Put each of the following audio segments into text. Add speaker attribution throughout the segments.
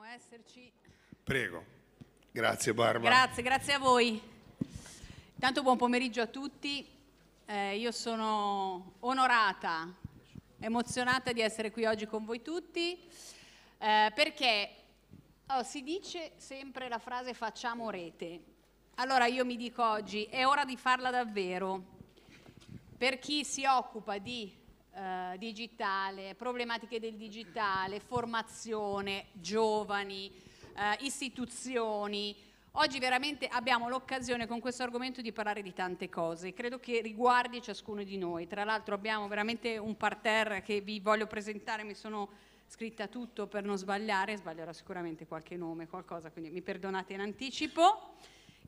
Speaker 1: potremo esserci.
Speaker 2: Prego. Grazie
Speaker 3: Barbara.
Speaker 1: Grazie, grazie a voi. Intanto buon pomeriggio a tutti. Eh, io sono onorata, emozionata di essere qui oggi con voi tutti eh, perché oh, si dice sempre la frase facciamo rete. Allora io mi dico oggi è ora di farla davvero. Per chi si occupa di eh, digitale, problematiche del digitale, formazione, giovani, eh, istituzioni. Oggi veramente abbiamo l'occasione con questo argomento di parlare di tante cose, credo che riguardi ciascuno di noi. Tra l'altro abbiamo veramente un parterre che vi voglio presentare, mi sono scritta tutto per non sbagliare, sbaglierò sicuramente qualche nome, qualcosa, quindi mi perdonate in anticipo.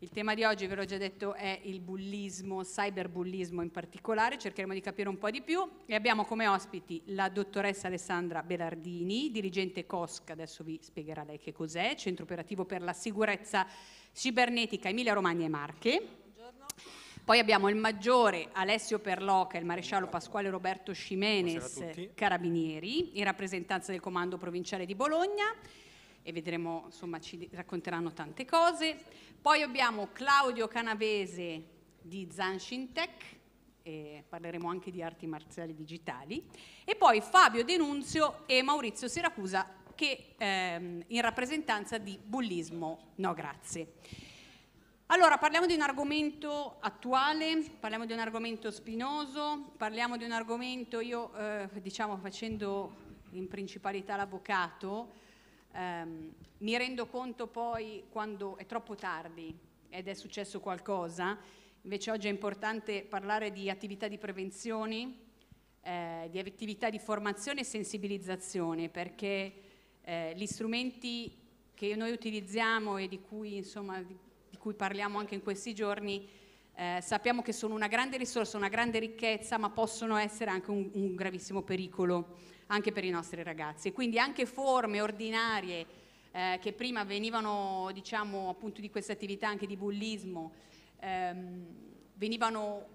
Speaker 1: Il tema di oggi, ve l'ho già detto, è il bullismo, cyberbullismo in particolare, cercheremo di capire un po' di più e abbiamo come ospiti la dottoressa Alessandra Belardini, dirigente COSC, adesso vi spiegherà lei che cos'è, Centro Operativo per la Sicurezza Cibernetica Emilia Romagna e Marche. Poi abbiamo il maggiore Alessio Perloca, e il maresciallo Pasquale Roberto Scimenes, carabinieri, in rappresentanza del comando provinciale di Bologna e vedremo, insomma, ci racconteranno tante cose. Poi abbiamo Claudio Canavese di Zanshin Tech, parleremo anche di arti marziali digitali, e poi Fabio Denunzio e Maurizio Siracusa che ehm, in rappresentanza di bullismo no grazie. Allora, parliamo di un argomento attuale, parliamo di un argomento spinoso, parliamo di un argomento, io eh, diciamo facendo in principalità l'avvocato, Um, mi rendo conto poi quando è troppo tardi ed è successo qualcosa, invece oggi è importante parlare di attività di prevenzione, eh, di attività di formazione e sensibilizzazione, perché eh, gli strumenti che noi utilizziamo e di cui, insomma, di cui parliamo anche in questi giorni eh, sappiamo che sono una grande risorsa, una grande ricchezza, ma possono essere anche un, un gravissimo pericolo anche per i nostri ragazzi. Quindi anche forme ordinarie eh, che prima venivano, diciamo, appunto di questa attività anche di bullismo, ehm, venivano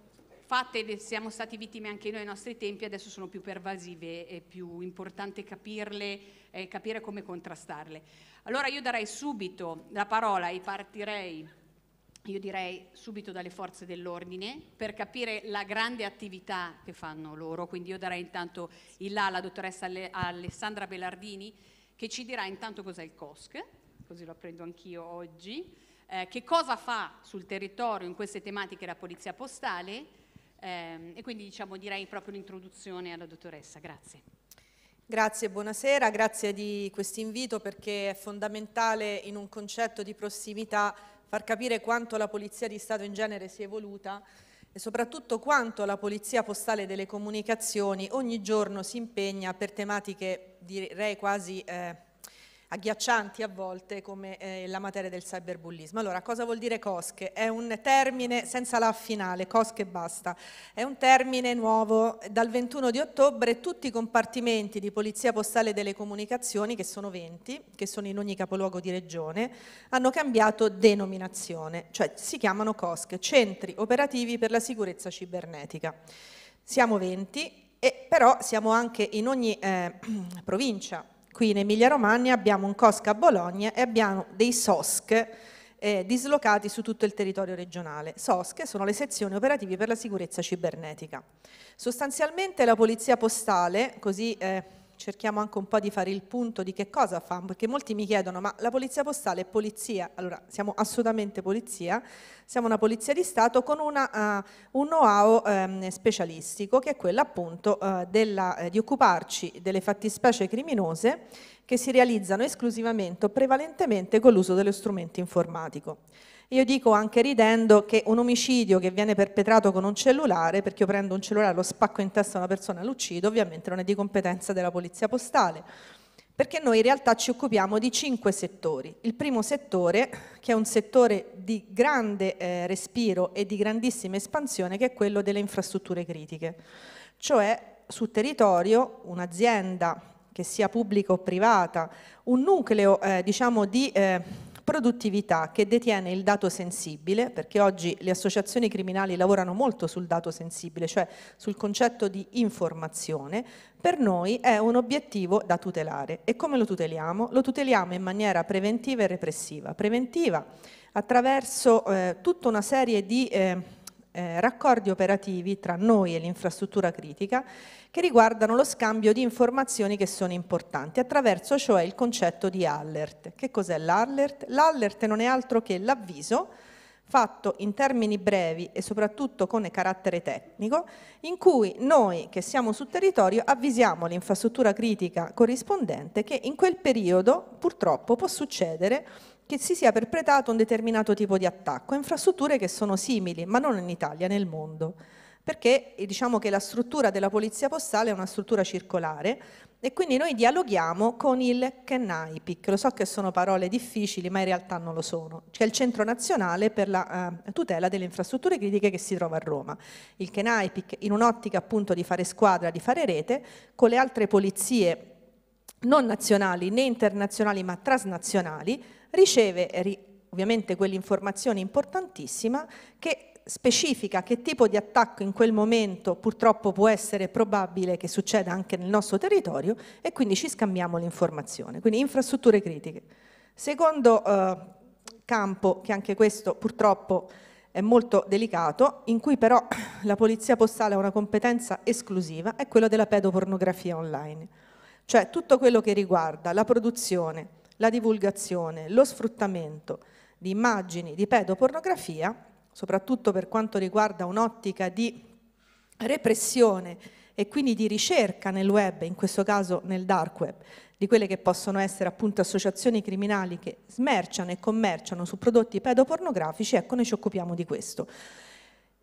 Speaker 1: fatte, e siamo stati vittime anche noi ai nostri tempi, adesso sono più pervasive, è più importante capirle e capire come contrastarle. Allora io darei subito la parola e partirei io direi subito dalle forze dell'ordine per capire la grande attività che fanno loro, quindi io darei intanto il là alla dottoressa Alessandra Bellardini che ci dirà intanto cos'è il COSC, così lo apprendo anch'io oggi, eh, che cosa fa sul territorio in queste tematiche la Polizia Postale ehm, e quindi diciamo direi proprio un'introduzione alla dottoressa, grazie.
Speaker 4: Grazie, buonasera, grazie di questo invito perché è fondamentale in un concetto di prossimità far capire quanto la Polizia di Stato in genere si è evoluta e soprattutto quanto la Polizia Postale delle Comunicazioni ogni giorno si impegna per tematiche direi quasi eh, agghiaccianti a volte come eh, la materia del cyberbullismo. Allora, cosa vuol dire COSCHE? È un termine senza la finale, COSCHE e basta. È un termine nuovo, dal 21 di ottobre tutti i compartimenti di Polizia Postale delle Comunicazioni, che sono 20, che sono in ogni capoluogo di regione, hanno cambiato denominazione, cioè si chiamano COSCHE, Centri Operativi per la Sicurezza Cibernetica. Siamo 20, e però siamo anche in ogni eh, provincia qui in Emilia Romagna abbiamo un COSC a Bologna e abbiamo dei SOSC eh, dislocati su tutto il territorio regionale. SOSC sono le sezioni operative per la sicurezza cibernetica. Sostanzialmente la polizia postale, così eh, cerchiamo anche un po' di fare il punto di che cosa fa, perché molti mi chiedono ma la polizia postale è polizia? Allora, siamo assolutamente polizia, siamo una polizia di Stato con una, uh, un know-how um, specialistico che è quello appunto uh, della, uh, di occuparci delle fattispecie criminose che si realizzano esclusivamente o prevalentemente con l'uso dello strumento informatico. Io dico anche ridendo che un omicidio che viene perpetrato con un cellulare, perché io prendo un cellulare, lo spacco in testa a una persona e l'uccido, ovviamente non è di competenza della polizia postale, perché noi in realtà ci occupiamo di cinque settori. Il primo settore, che è un settore di grande eh, respiro e di grandissima espansione, che è quello delle infrastrutture critiche, cioè sul territorio un'azienda che sia pubblica o privata, un nucleo eh, diciamo, di eh, produttività che detiene il dato sensibile, perché oggi le associazioni criminali lavorano molto sul dato sensibile, cioè sul concetto di informazione, per noi è un obiettivo da tutelare. E come lo tuteliamo? Lo tuteliamo in maniera preventiva e repressiva. Preventiva attraverso eh, tutta una serie di... Eh, eh, raccordi operativi tra noi e l'infrastruttura critica che riguardano lo scambio di informazioni che sono importanti, attraverso cioè il concetto di alert. Che cos'è l'alert? L'alert non è altro che l'avviso fatto in termini brevi e soprattutto con carattere tecnico, in cui noi che siamo sul territorio avvisiamo l'infrastruttura critica corrispondente che in quel periodo purtroppo può succedere che si sia perpetrato un determinato tipo di attacco, a infrastrutture che sono simili, ma non in Italia, nel mondo. Perché eh, diciamo che la struttura della polizia postale è una struttura circolare e quindi noi dialoghiamo con il CNAIPIC, lo so che sono parole difficili ma in realtà non lo sono, cioè il Centro Nazionale per la eh, tutela delle infrastrutture critiche che si trova a Roma. Il CNAIPIC in un'ottica appunto di fare squadra, di fare rete, con le altre polizie non nazionali né internazionali ma trasnazionali, riceve ovviamente quell'informazione importantissima che specifica che tipo di attacco in quel momento purtroppo può essere probabile che succeda anche nel nostro territorio e quindi ci scambiamo l'informazione, quindi infrastrutture critiche. Secondo eh, campo, che anche questo purtroppo è molto delicato, in cui però la polizia postale ha una competenza esclusiva, è quello della pedopornografia online, cioè tutto quello che riguarda la produzione, la divulgazione, lo sfruttamento di immagini di pedopornografia, soprattutto per quanto riguarda un'ottica di repressione e quindi di ricerca nel web, in questo caso nel dark web, di quelle che possono essere appunto associazioni criminali che smerciano e commerciano su prodotti pedopornografici, ecco noi ci occupiamo di questo.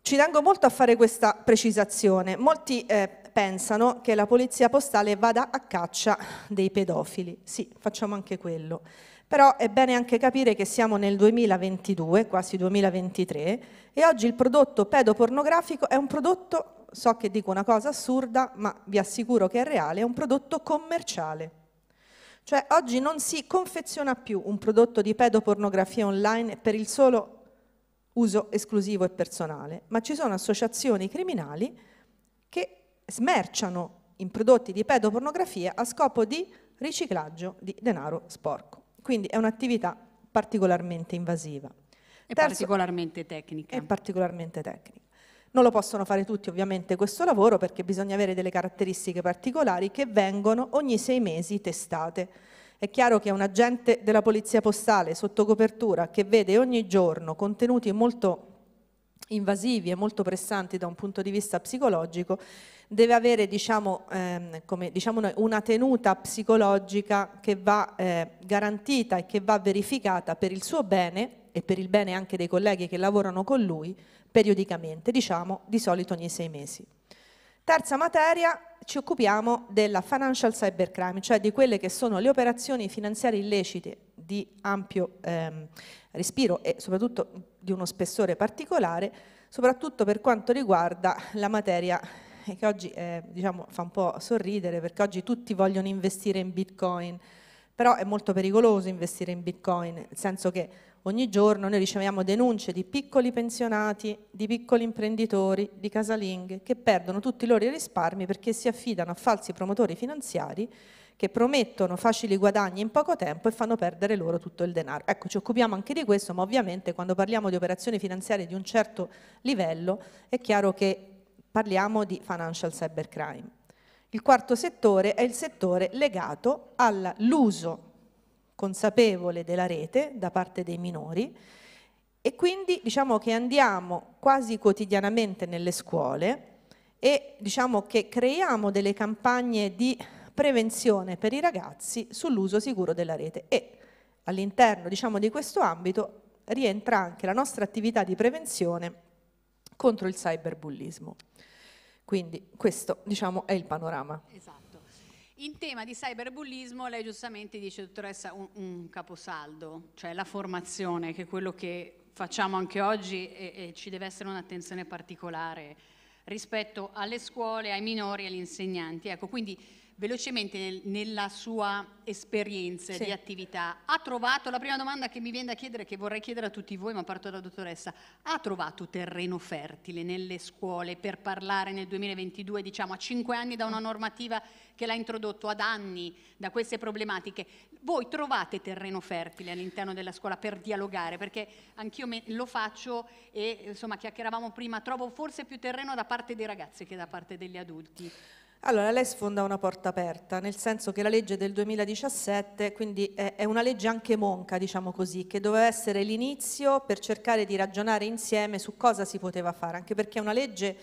Speaker 4: Ci tengo molto a fare questa precisazione, molti eh, pensano che la polizia postale vada a caccia dei pedofili. Sì, facciamo anche quello. Però è bene anche capire che siamo nel 2022, quasi 2023, e oggi il prodotto pedopornografico è un prodotto, so che dico una cosa assurda, ma vi assicuro che è reale, è un prodotto commerciale. Cioè oggi non si confeziona più un prodotto di pedopornografia online per il solo uso esclusivo e personale, ma ci sono associazioni criminali smerciano in prodotti di pedopornografia a scopo di riciclaggio di denaro sporco. Quindi è un'attività particolarmente invasiva. E particolarmente tecnica. È particolarmente tecnica. Non lo possono fare tutti ovviamente questo lavoro perché bisogna avere delle caratteristiche particolari che vengono ogni sei mesi testate. È chiaro che un agente della polizia postale sotto copertura che vede ogni giorno contenuti molto invasivi e molto pressanti da un punto di vista psicologico, deve avere diciamo, ehm, come, diciamo noi, una tenuta psicologica che va eh, garantita e che va verificata per il suo bene e per il bene anche dei colleghi che lavorano con lui periodicamente, diciamo di solito ogni sei mesi. Terza materia, ci occupiamo della financial cybercrime, cioè di quelle che sono le operazioni finanziarie illecite di ampio ehm, respiro e soprattutto di uno spessore particolare, soprattutto per quanto riguarda la materia che oggi eh, diciamo, fa un po' sorridere perché oggi tutti vogliono investire in bitcoin, però è molto pericoloso investire in bitcoin, nel senso che Ogni giorno noi riceviamo denunce di piccoli pensionati, di piccoli imprenditori, di casalinghe che perdono tutti i loro risparmi perché si affidano a falsi promotori finanziari che promettono facili guadagni in poco tempo e fanno perdere loro tutto il denaro. Ecco, ci occupiamo anche di questo, ma ovviamente quando parliamo di operazioni finanziarie di un certo livello è chiaro che parliamo di financial cybercrime. Il quarto settore è il settore legato all'uso consapevole della rete da parte dei minori e quindi diciamo che andiamo quasi quotidianamente nelle scuole e diciamo che creiamo delle campagne di prevenzione per i ragazzi sull'uso sicuro della rete e all'interno diciamo, di questo ambito rientra anche la nostra attività di prevenzione contro il cyberbullismo. Quindi questo diciamo, è il panorama.
Speaker 1: Esatto. In tema di cyberbullismo, lei giustamente dice, dottoressa, un, un, caposaldo, cioè la formazione, che è quello che facciamo anche oggi e, e ci deve essere un'attenzione particolare rispetto alle scuole, ai minori e agli insegnanti. Ecco, quindi velocemente nel, nella sua esperienza sì. di attività, ha trovato, la prima domanda che mi viene da chiedere, che vorrei chiedere a tutti voi, ma parto dalla dottoressa, ha trovato terreno fertile nelle scuole per parlare nel 2022, diciamo a cinque anni da una normativa che l'ha introdotto, ad anni da queste problematiche? Voi trovate terreno fertile all'interno della scuola per dialogare? Perché anch'io lo faccio e insomma chiacchieravamo prima, trovo forse più terreno da parte dei ragazzi che da parte degli adulti.
Speaker 4: Allora, lei sfonda una porta aperta, nel senso che la legge del 2017, quindi è, una legge anche monca, diciamo così, che doveva essere l'inizio per cercare di ragionare insieme su cosa si poteva fare, anche perché è una legge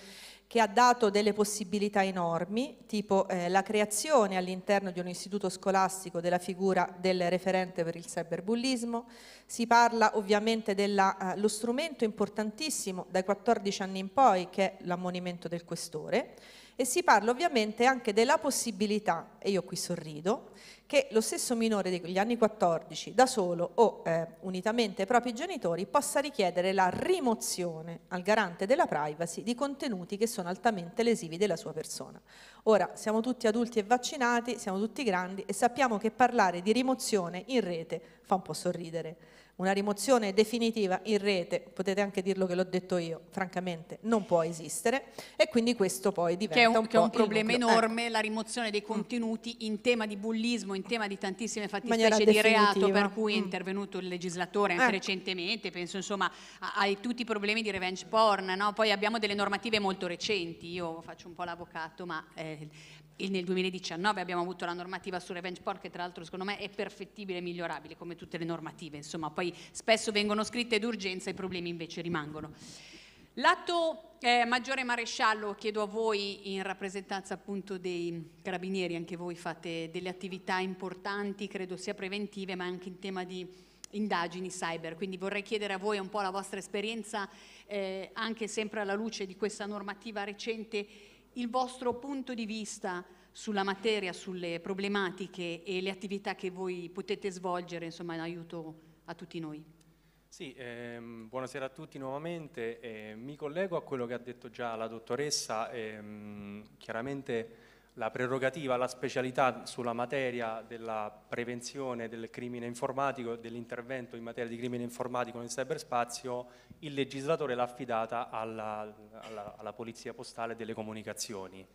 Speaker 4: che ha dato delle possibilità enormi, tipo eh, la creazione all'interno di un istituto scolastico della figura del referente per il cyberbullismo, si parla ovviamente dello eh, strumento importantissimo dai 14 anni in poi che è l'ammonimento del questore, e si parla ovviamente anche della possibilità, e io qui sorrido, che lo stesso minore degli anni 14 da solo o eh, unitamente ai propri genitori possa richiedere la rimozione al garante della privacy di contenuti che sono altamente lesivi della sua persona. Ora, siamo tutti adulti e vaccinati, siamo tutti grandi e sappiamo che parlare di rimozione in rete fa un po' sorridere una rimozione definitiva in rete, potete anche dirlo che l'ho detto io, francamente non può esistere e quindi questo poi diventa che è un, un, che è un problema enorme, eh. la
Speaker 1: rimozione dei mm. contenuti in tema di bullismo, in tema di tantissime fattispecie di reato per cui è mm. intervenuto il legislatore anche eh. recentemente, penso insomma ai tutti i problemi di revenge porn, no? poi abbiamo delle normative molto recenti, io faccio un po' l'avvocato, ma eh, nel 2019 abbiamo avuto la normativa sul revenge porn che tra l'altro secondo me è perfettibile e migliorabile come tutte le normative, insomma poi spesso vengono scritte d'urgenza e i problemi invece rimangono. Lato eh, maggiore maresciallo, chiedo a voi in rappresentanza appunto dei carabinieri, anche voi fate delle attività importanti, credo sia preventive ma anche in tema di indagini cyber, quindi vorrei chiedere a voi un po' la vostra esperienza eh, anche sempre alla luce di questa normativa recente il vostro punto di vista sulla materia, sulle problematiche e le attività che voi potete svolgere insomma, in aiuto a tutti noi.
Speaker 2: Sì, ehm, buonasera a tutti nuovamente. Eh, mi collego a quello che ha detto già la dottoressa. Ehm, chiaramente la prerogativa, la specialità sulla materia della prevenzione del crimine informatico, dell'intervento in materia di crimine informatico nel cyberspazio, il legislatore l'ha affidata alla, alla, alla Polizia Postale delle Comunicazioni.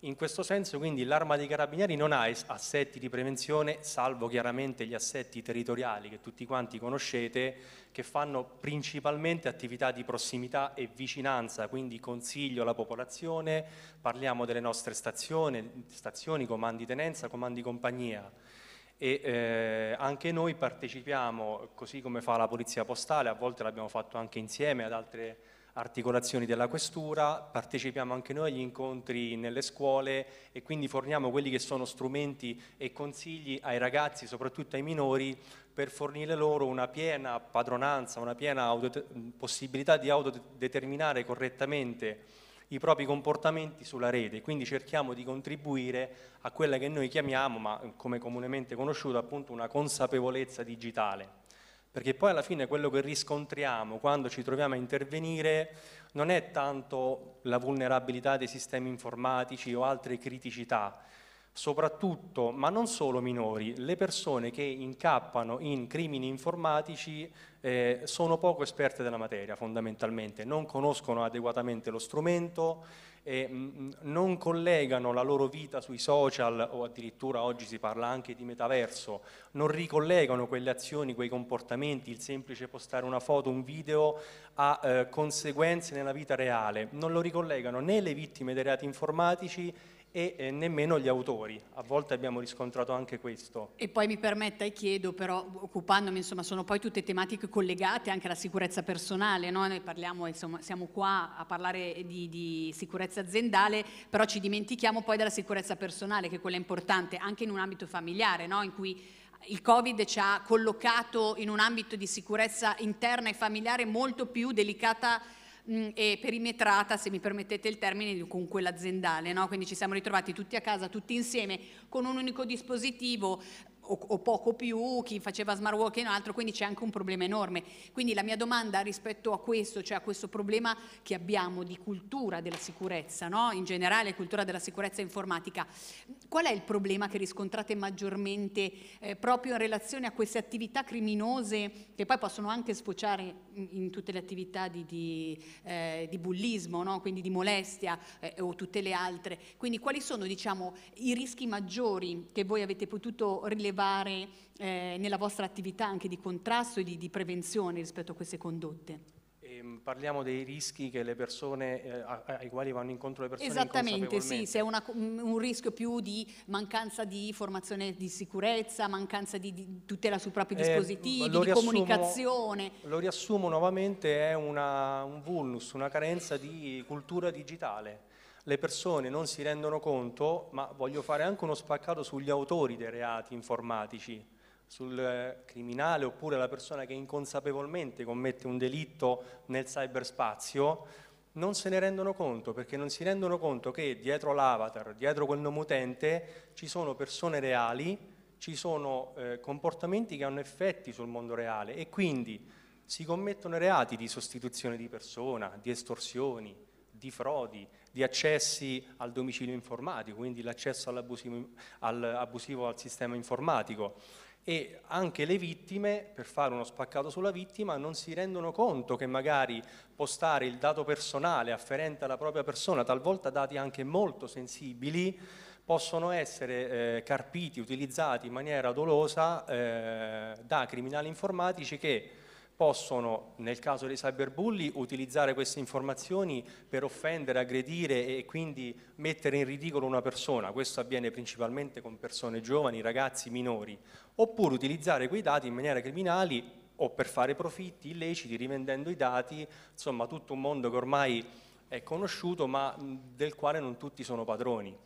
Speaker 2: In questo senso quindi l'arma dei carabinieri non ha assetti di prevenzione, salvo chiaramente gli assetti territoriali che tutti quanti conoscete, che fanno principalmente attività di prossimità e vicinanza, quindi consiglio alla popolazione, parliamo delle nostre stazioni, stazioni comandi tenenza, comandi compagnia e eh, anche noi partecipiamo, così come fa la Polizia Postale, a volte l'abbiamo fatto anche insieme ad altre articolazioni della questura, partecipiamo anche noi agli incontri nelle scuole e quindi forniamo quelli che sono strumenti e consigli ai ragazzi, soprattutto ai minori, per fornire loro una piena padronanza, una piena possibilità di autodeterminare correttamente i propri comportamenti sulla rete, quindi cerchiamo di contribuire a quella che noi chiamiamo, ma come comunemente conosciuto, appunto una consapevolezza digitale perché poi alla fine quello che riscontriamo quando ci troviamo a intervenire non è tanto la vulnerabilità dei sistemi informatici o altre criticità, soprattutto, ma non solo minori, le persone che incappano in crimini informatici eh, sono poco esperte della materia fondamentalmente, non conoscono adeguatamente lo strumento, eh, non collegano la loro vita sui social o addirittura oggi si parla anche di metaverso, non ricollegano quelle azioni, quei comportamenti, il semplice postare una foto, un video a eh, conseguenze nella vita reale, non lo ricollegano né le vittime dei reati informatici e eh, nemmeno gli autori. A volte abbiamo riscontrato anche questo.
Speaker 1: E poi mi permetta e chiedo, però occupandomi, insomma, sono poi tutte tematiche collegate anche alla sicurezza personale, no? noi parliamo, insomma, siamo qua a parlare di, di, sicurezza aziendale, però ci dimentichiamo poi della sicurezza personale, che è quella importante, anche in un ambito familiare, no? in cui il Covid ci ha collocato in un ambito di sicurezza interna e familiare molto più delicata mh, mm, e perimetrata, se mi permettete il termine, con quella aziendale, no? quindi ci siamo ritrovati tutti a casa, tutti insieme, con un unico dispositivo o, o, poco più, chi faceva smart working e altro, quindi c'è anche un problema enorme. Quindi la mia domanda rispetto a questo, cioè a questo problema che abbiamo di cultura della sicurezza, no? in generale cultura della sicurezza informatica, qual è il problema che riscontrate maggiormente eh, proprio in relazione a queste attività criminose che poi possono anche sfociare in, in tutte le attività di, di, eh, di bullismo, no? quindi di molestia eh, o tutte le altre? Quindi quali sono diciamo, i rischi maggiori che voi avete potuto rilevare? sollevare eh, nella vostra attività anche di contrasto e di, di prevenzione rispetto a queste condotte?
Speaker 2: Ehm, parliamo dei rischi che le persone, eh, ai quali vanno incontro le persone Esattamente, sì, se
Speaker 1: è una, un rischio più di mancanza di formazione di sicurezza, mancanza di, di tutela sui propri dispositivi, eh, di comunicazione.
Speaker 2: Lo riassumo nuovamente, è una, un vulnus, una carenza di cultura digitale le persone non si rendono conto, ma voglio fare anche uno spaccato sugli autori dei reati informatici, sul eh, criminale oppure la persona che inconsapevolmente commette un delitto nel cyberspazio, non se ne rendono conto perché non si rendono conto che dietro l'avatar, dietro quel nome utente ci sono persone reali, ci sono eh, comportamenti che hanno effetti sul mondo reale e quindi si commettono reati di sostituzione di persona, di estorsioni, di frodi di accessi al domicilio informatico, quindi l'accesso all'abusivo all al sistema informatico e anche le vittime, per fare uno spaccato sulla vittima, non si rendono conto che magari postare il dato personale afferente alla propria persona, talvolta dati anche molto sensibili, possono essere eh, carpiti, utilizzati in maniera dolosa eh, da criminali informatici che possono, nel caso dei cyberbulli, utilizzare queste informazioni per offendere, aggredire e quindi mettere in ridicolo una persona, questo avviene principalmente con persone giovani, ragazzi, minori, oppure utilizzare quei dati in maniera criminale o per fare profitti illeciti rivendendo i dati, insomma tutto un mondo che ormai è conosciuto ma del quale non tutti sono padroni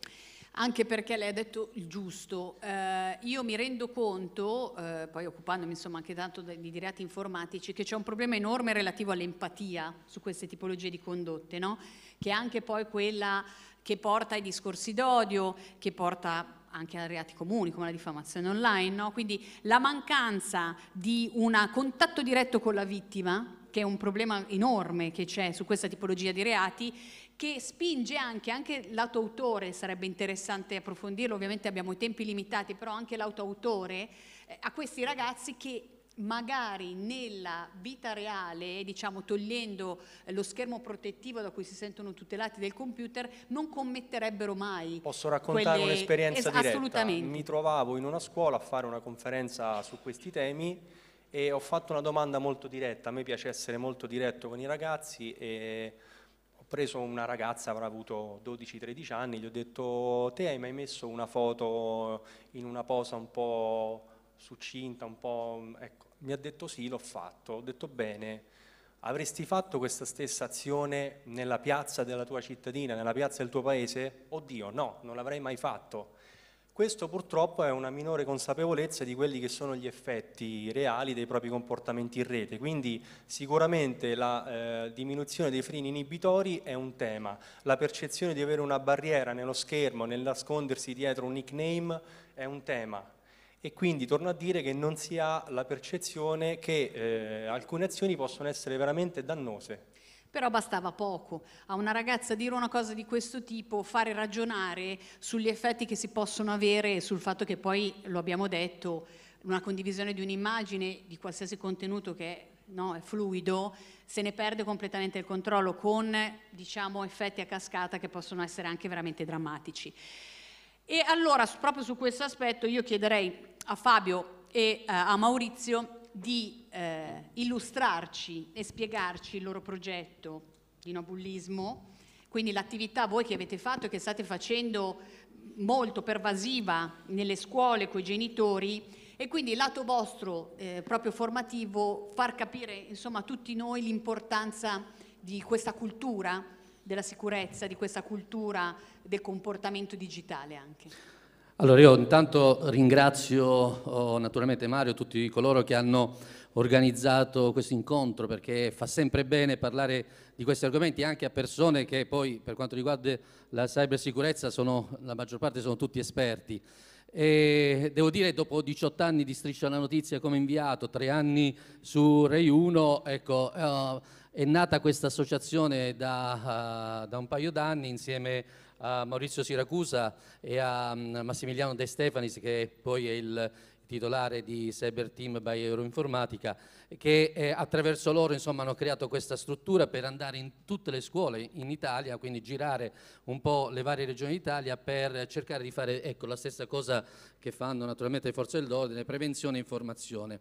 Speaker 1: anche perché lei ha detto il giusto. Eh, io mi rendo conto, eh, poi occupandomi insomma anche tanto di, di reati informatici, che c'è un problema enorme relativo all'empatia su queste tipologie di condotte, no? che è anche poi quella che porta ai discorsi d'odio, che porta anche a reati comuni come la diffamazione online, no? quindi la mancanza di un contatto diretto con la vittima, che è un problema enorme che c'è su questa tipologia di reati, che spinge anche, anche l'autoautore, sarebbe interessante approfondirlo, ovviamente abbiamo i tempi limitati, però anche l'autoautore, eh, a questi ragazzi che magari nella vita reale, diciamo togliendo eh, lo schermo protettivo da cui si sentono tutelati del computer, non commetterebbero mai. Posso raccontare quelle... un'esperienza es- diretta? Assolutamente. Mi
Speaker 2: trovavo in una scuola a fare una conferenza su questi temi e ho fatto una domanda molto diretta, a me piace essere molto diretto con i ragazzi e preso una ragazza, avrà avuto 12-13 anni, gli ho detto te hai mai messo una foto in una posa un po' succinta, un po'... Ecco, mi ha detto sì, l'ho fatto, ho detto bene, avresti fatto questa stessa azione nella piazza della tua cittadina, nella piazza del tuo paese? Oddio, no, non l'avrei mai fatto. Questo purtroppo è una minore consapevolezza di quelli che sono gli effetti reali dei propri comportamenti in rete, quindi sicuramente la eh, diminuzione dei freni inibitori è un tema, la percezione di avere una barriera nello schermo, nel nascondersi dietro un nickname è un tema, e quindi torno a dire che non si ha la percezione che eh, alcune azioni possono essere veramente dannose.
Speaker 1: Però bastava poco. A una ragazza dire una cosa di questo tipo, fare ragionare sugli effetti che si possono avere e sul fatto che poi, lo abbiamo detto, una condivisione di un'immagine, di qualsiasi contenuto che è, no, è fluido, se ne perde completamente il controllo con diciamo, effetti a cascata che possono essere anche veramente drammatici. E allora, proprio su questo aspetto, io chiederei a Fabio e eh, a Maurizio di eh, illustrarci e spiegarci il loro progetto di nobullismo, quindi l'attività voi che avete fatto e che state facendo molto pervasiva nelle scuole con i genitori e quindi il lato vostro eh, proprio formativo far capire insomma, a tutti noi l'importanza di questa cultura della sicurezza, di questa cultura del comportamento digitale anche.
Speaker 3: Allora io intanto ringrazio oh, naturalmente Mario, tutti coloro che hanno organizzato questo incontro perché fa sempre bene parlare di questi argomenti anche a persone che poi per quanto riguarda la cybersicurezza sono, la maggior parte sono tutti esperti. E devo dire dopo 18 anni di Striscia la Notizia come inviato, tre anni su Rai 1, ecco, uh, è nata questa associazione da, uh, da un paio d'anni insieme a Maurizio Siracusa e a mm, Massimiliano De Stefanis che poi è il, titolare di Cyber Team by Euroinformatica, che eh, attraverso loro insomma, hanno creato questa struttura per andare in tutte le scuole in Italia, quindi girare un po' le varie regioni d'Italia per cercare di fare ecco, la stessa cosa che fanno naturalmente le forze dell'ordine, prevenzione e informazione.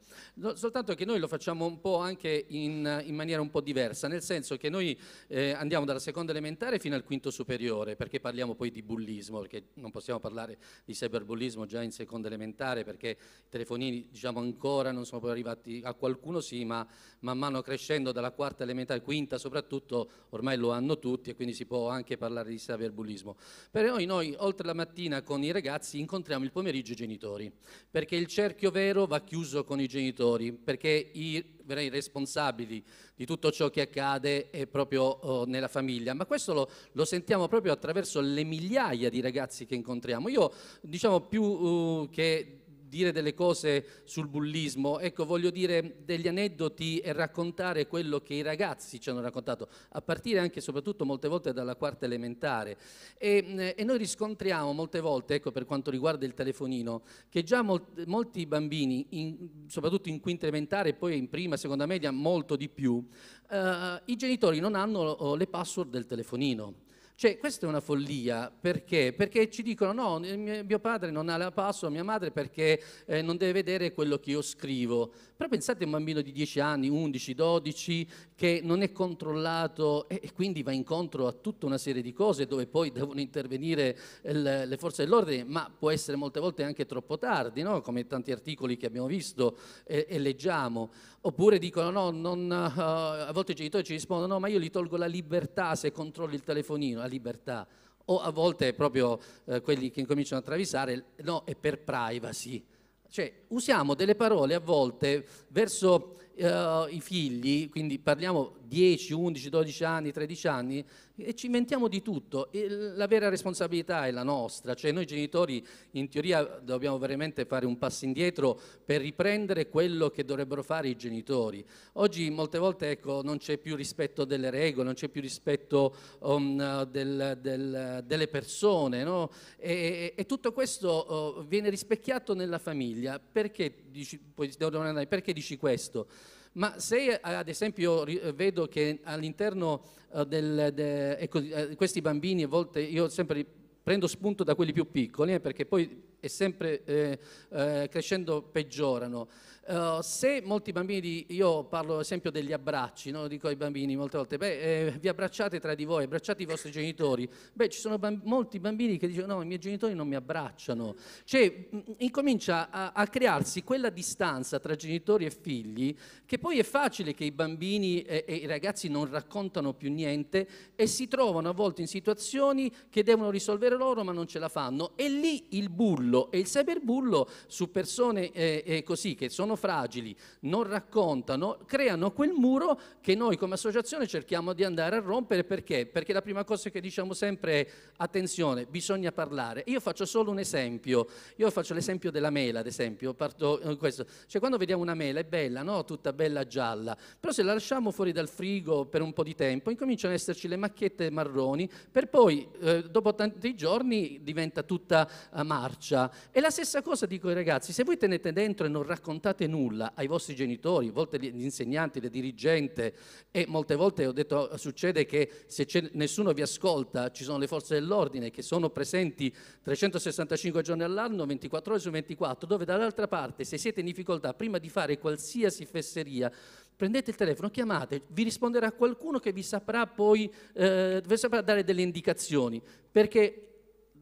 Speaker 3: Soltanto che noi lo facciamo un po' anche in, in maniera un po' diversa, nel senso che noi eh, andiamo dalla seconda elementare fino al quinto superiore, perché parliamo poi di bullismo, perché non possiamo parlare di cyberbullismo già in seconda elementare, perché i telefonini diciamo ancora non sono poi arrivati a qualcuno qualcuno sì, ma man mano crescendo dalla quarta elementare, quinta soprattutto, ormai lo hanno tutti e quindi si può anche parlare di cyberbullismo. Però noi, noi oltre la mattina con i ragazzi incontriamo il pomeriggio i genitori, perché il cerchio vero va chiuso con i genitori, perché i i responsabili di tutto ciò che accade è proprio oh, nella famiglia, ma questo lo, lo, sentiamo proprio attraverso le migliaia di ragazzi che incontriamo. Io diciamo più uh, che dire delle cose sul bullismo, ecco voglio dire degli aneddoti e raccontare quello che i ragazzi ci hanno raccontato, a partire anche e soprattutto molte volte dalla quarta elementare. E, eh, e noi riscontriamo molte volte, ecco per quanto riguarda il telefonino, che già molti, molti bambini, in, soprattutto in quinta elementare e poi in prima, seconda media, molto di più, eh, i genitori non hanno oh, le password del telefonino cioè, questa è una follia, perché? Perché ci dicono no, mio padre non ha la password, mia madre perché eh, non deve vedere quello che io scrivo. Però pensate a un bambino di 10 anni, 11, 12, che non è controllato e, e quindi va incontro a tutta una serie di cose dove poi devono intervenire eh, le, le forze dell'ordine, ma può essere molte volte anche troppo tardi, no? come tanti articoli che abbiamo visto e, e leggiamo. Oppure dicono no, non, uh, a volte i genitori ci rispondono no, ma io gli tolgo la libertà se controlli il telefonino libertà, o a volte proprio eh, quelli che incominciano a travisare, no, è per privacy. Cioè, usiamo delle parole a volte verso eh, i figli, quindi parliamo 10, 11, 12 anni, 13 anni, e ci inventiamo di tutto. E la vera responsabilità è la nostra, cioè noi genitori in teoria dobbiamo veramente fare un passo indietro per riprendere quello che dovrebbero fare i genitori. Oggi molte volte ecco, non c'è più rispetto delle regole, non c'è più rispetto um, del, del, delle persone no? e, e, tutto questo uh, viene rispecchiato nella famiglia perché dici, poi domandare perché dici questo? Ma se ad esempio vedo che all'interno eh, ecco, di ecco, questi bambini, a volte io sempre prendo spunto da quelli più piccoli, eh, perché poi è sempre eh, eh, crescendo peggiorano. Uh, se molti bambini, io parlo ad esempio degli abbracci, no? dico ai bambini molte volte, beh, eh, vi abbracciate tra di voi, abbracciate i vostri genitori. Beh, ci sono bamb- molti bambini che dicono no, i miei genitori non mi abbracciano. Cioè, mh, incomincia a, a, crearsi quella distanza tra genitori e figli che poi è facile che i bambini e, e i ragazzi non raccontano più niente e si trovano a volte in situazioni che devono risolvere loro ma non ce la fanno. E lì il bullo e il cyberbullo su persone eh, eh, così che sono fragili, non raccontano, creano quel muro che noi come associazione cerchiamo di andare a rompere perché? Perché la prima cosa che diciamo sempre è attenzione, bisogna parlare. Io faccio solo un esempio, io faccio l'esempio della mela, ad esempio, parto eh, questo. Cioè quando vediamo una mela è bella, no? Tutta bella gialla, però se la lasciamo fuori dal frigo per un po' di tempo incominciano ad esserci le macchiette marroni per poi eh, dopo tanti giorni diventa tutta eh, marcia. E la stessa cosa dico ai ragazzi, se voi tenete dentro e non raccontate date nulla ai vostri genitori, a volte gli insegnanti, le dirigenti e molte volte ho detto succede che se nessuno vi ascolta ci sono le forze dell'ordine che sono presenti 365 giorni all'anno, 24 ore su 24, dove dall'altra parte se siete in difficoltà prima di fare qualsiasi fesseria prendete il telefono, chiamate, vi risponderà qualcuno che vi saprà poi, eh, vi saprà dare delle indicazioni, perché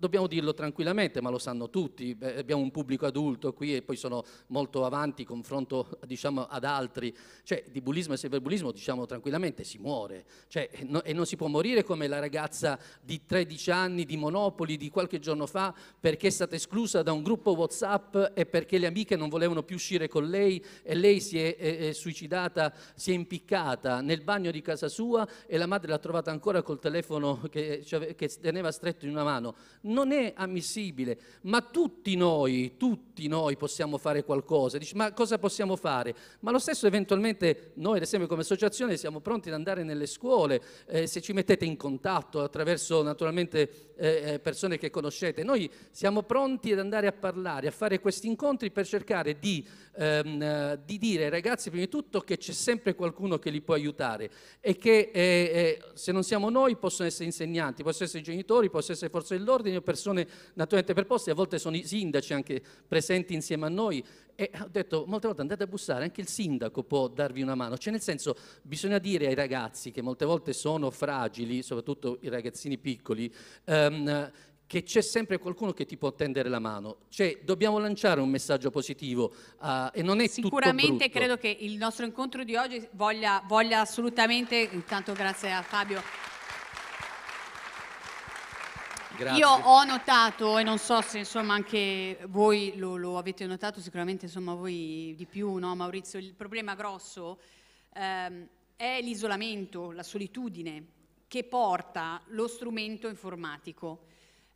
Speaker 3: dobbiamo dirlo tranquillamente, ma lo sanno tutti, Beh, abbiamo un pubblico adulto qui e poi sono molto avanti confronto diciamo, ad altri, cioè di bullismo e cyberbullismo diciamo tranquillamente si muore cioè, no, e non si può morire come la ragazza di 13 anni di Monopoli di qualche giorno fa perché è stata esclusa da un gruppo Whatsapp e perché le amiche non volevano più uscire con lei e lei si è, è, è suicidata, si è impiccata nel bagno di casa sua e la madre l'ha trovata ancora col telefono che, cioè, che teneva stretto in una mano non è ammissibile, ma tutti noi, tutti noi possiamo fare qualcosa. Dici, ma cosa possiamo fare? Ma lo stesso eventualmente noi, ad esempio come associazione, siamo pronti ad andare nelle scuole, eh, se ci mettete in contatto attraverso naturalmente eh, eh, persone che conoscete. Noi siamo pronti ad andare a parlare, a fare questi incontri per cercare di, ehm, eh, di dire ai ragazzi prima di tutto che c'è sempre qualcuno che li può aiutare e che eh, eh, se non siamo noi possono essere insegnanti, possono essere genitori, possono essere forze dell'ordine o persone naturalmente preposte, a volte sono i sindaci anche presenti insieme a noi, e ho detto molte volte andate a bussare, anche il sindaco può darvi una mano, cioè nel senso bisogna dire ai ragazzi che molte volte sono fragili, soprattutto i ragazzini piccoli, um, che c'è sempre qualcuno che ti può tendere la mano, cioè dobbiamo lanciare un messaggio positivo uh, e non è Sicuramente credo che
Speaker 1: il nostro incontro di oggi voglia, voglia assolutamente, intanto grazie a Fabio Grazie. Io ho notato, e non so se insomma anche voi lo, lo avete notato, sicuramente insomma voi di più, no Maurizio, il problema grosso ehm, è l'isolamento, la solitudine che porta lo strumento informatico.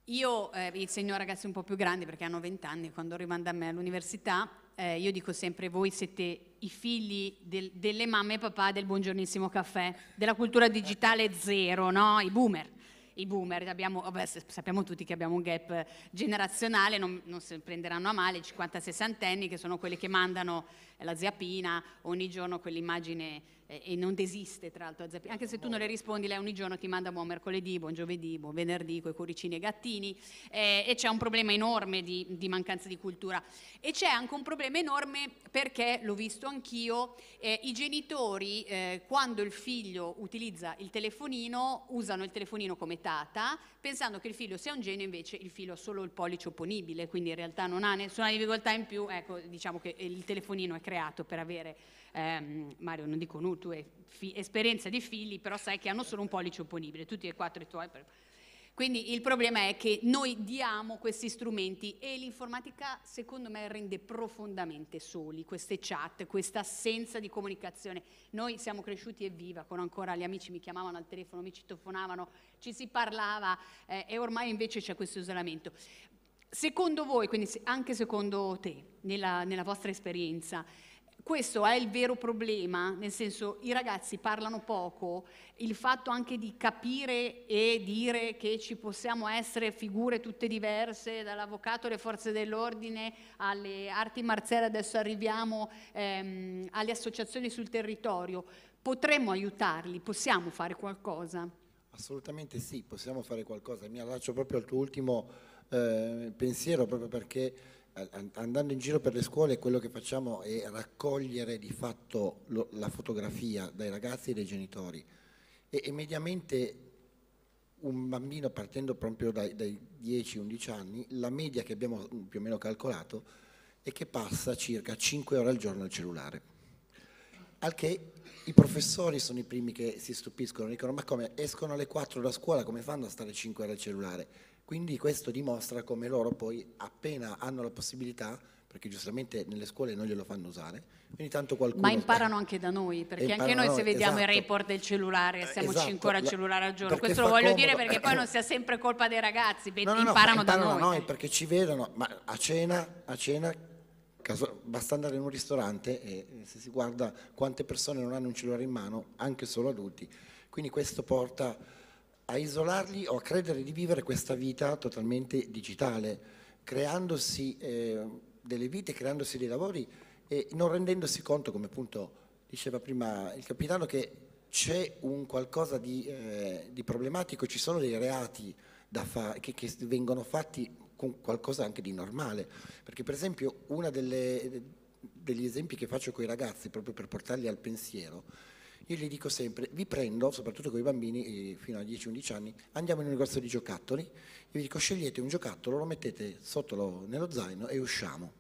Speaker 1: Io eh, insegno a ragazzi un po' più grandi perché hanno 20 anni, quando arrivano da me all'università, eh, io dico sempre voi siete i figli del, delle mamme e papà del buongiornissimo caffè, della cultura digitale zero, no? i boomer i boomer, abbiamo, vabbè, sappiamo tutti che abbiamo un gap generazionale, non, non si prenderanno a male i 50-60 anni che sono quelli che mandano la zia Pina, ogni giorno quell'immagine, eh, e non desiste tra l'altro la zia Pina, anche se tu non le rispondi, lei ogni giorno ti manda buon mercoledì, buon giovedì, buon venerdì, con i cuoricini e i gattini, eh, e c'è un problema enorme di, di, mancanza di cultura. E c'è anche un problema enorme perché, l'ho visto anch'io, eh, i genitori, eh, quando il figlio utilizza il telefonino, usano il telefonino come tata, pensando che il filo sia un genio, invece il filo ha solo il pollice opponibile, quindi in realtà non ha nessuna difficoltà in più, ecco, diciamo che il telefonino è creato per avere, ehm, Mario non dico no, tu hai esperienza di figli, però sai che hanno solo un pollice opponibile, tutti e quattro i tuoi... Per- quindi il problema è che noi diamo questi strumenti e l'informatica secondo me rende profondamente soli queste chat, questa assenza di comunicazione. Noi siamo cresciuti e viva con ancora gli amici mi chiamavano al telefono, mi citofonavano, ci si parlava eh, e ormai invece c'è questo isolamento. Secondo voi, quindi anche secondo te, nella, nella vostra esperienza, questo è il vero problema, nel senso i ragazzi parlano poco, il fatto anche di capire e dire che ci possiamo essere figure tutte diverse, dall'avvocato alle forze dell'ordine, alle arti marziali, adesso arriviamo ehm, alle associazioni sul territorio, potremmo aiutarli, possiamo fare qualcosa?
Speaker 5: Assolutamente sì, possiamo fare qualcosa, mi allaccio proprio al tuo ultimo eh, pensiero, proprio perché andando in giro per le scuole quello che facciamo è raccogliere di fatto lo, la fotografia dai ragazzi e dai genitori e, e mediamente un bambino partendo proprio dai, dai 10-11 anni, la media che abbiamo mm, più o meno calcolato è che passa circa 5 ore al giorno al cellulare. Al che i professori sono i primi che si stupiscono, dicono ma come escono alle 4 da scuola, come fanno a stare 5 ore al cellulare? Quindi questo dimostra come loro poi appena hanno la possibilità perché giustamente nelle scuole non glielo fanno usare. quindi tanto qualcuno... Ma
Speaker 1: imparano anche da noi, perché anche noi se vediamo esatto. i report del cellulare, eh, siamo esatto, 5 ore al cellulare al giorno. Questo lo voglio comodo. dire perché poi eh. non sia sempre colpa dei ragazzi, no, no, no, imparano, da noi. noi.
Speaker 5: perché ci vedono, ma a cena, a cena caso, basta andare in un ristorante e se si guarda quante persone non hanno un cellulare in mano, anche solo adulti. Quindi questo porta a isolarli o a credere di vivere questa vita totalmente digitale, creandosi eh, delle vite, creandosi dei lavori e non rendendosi conto, come appunto diceva prima il capitano, che c'è un qualcosa di, eh, di problematico, ci sono dei reati fa- che, che vengono fatti con qualcosa anche di normale. Perché per esempio uno degli esempi che faccio con i ragazzi, proprio per portarli al pensiero, io gli dico sempre, vi prendo, soprattutto con i bambini eh, fino a 10-11 anni, andiamo in un negozio di giocattoli, io vi dico scegliete un giocattolo, lo mettete sotto lo, nello zaino e usciamo.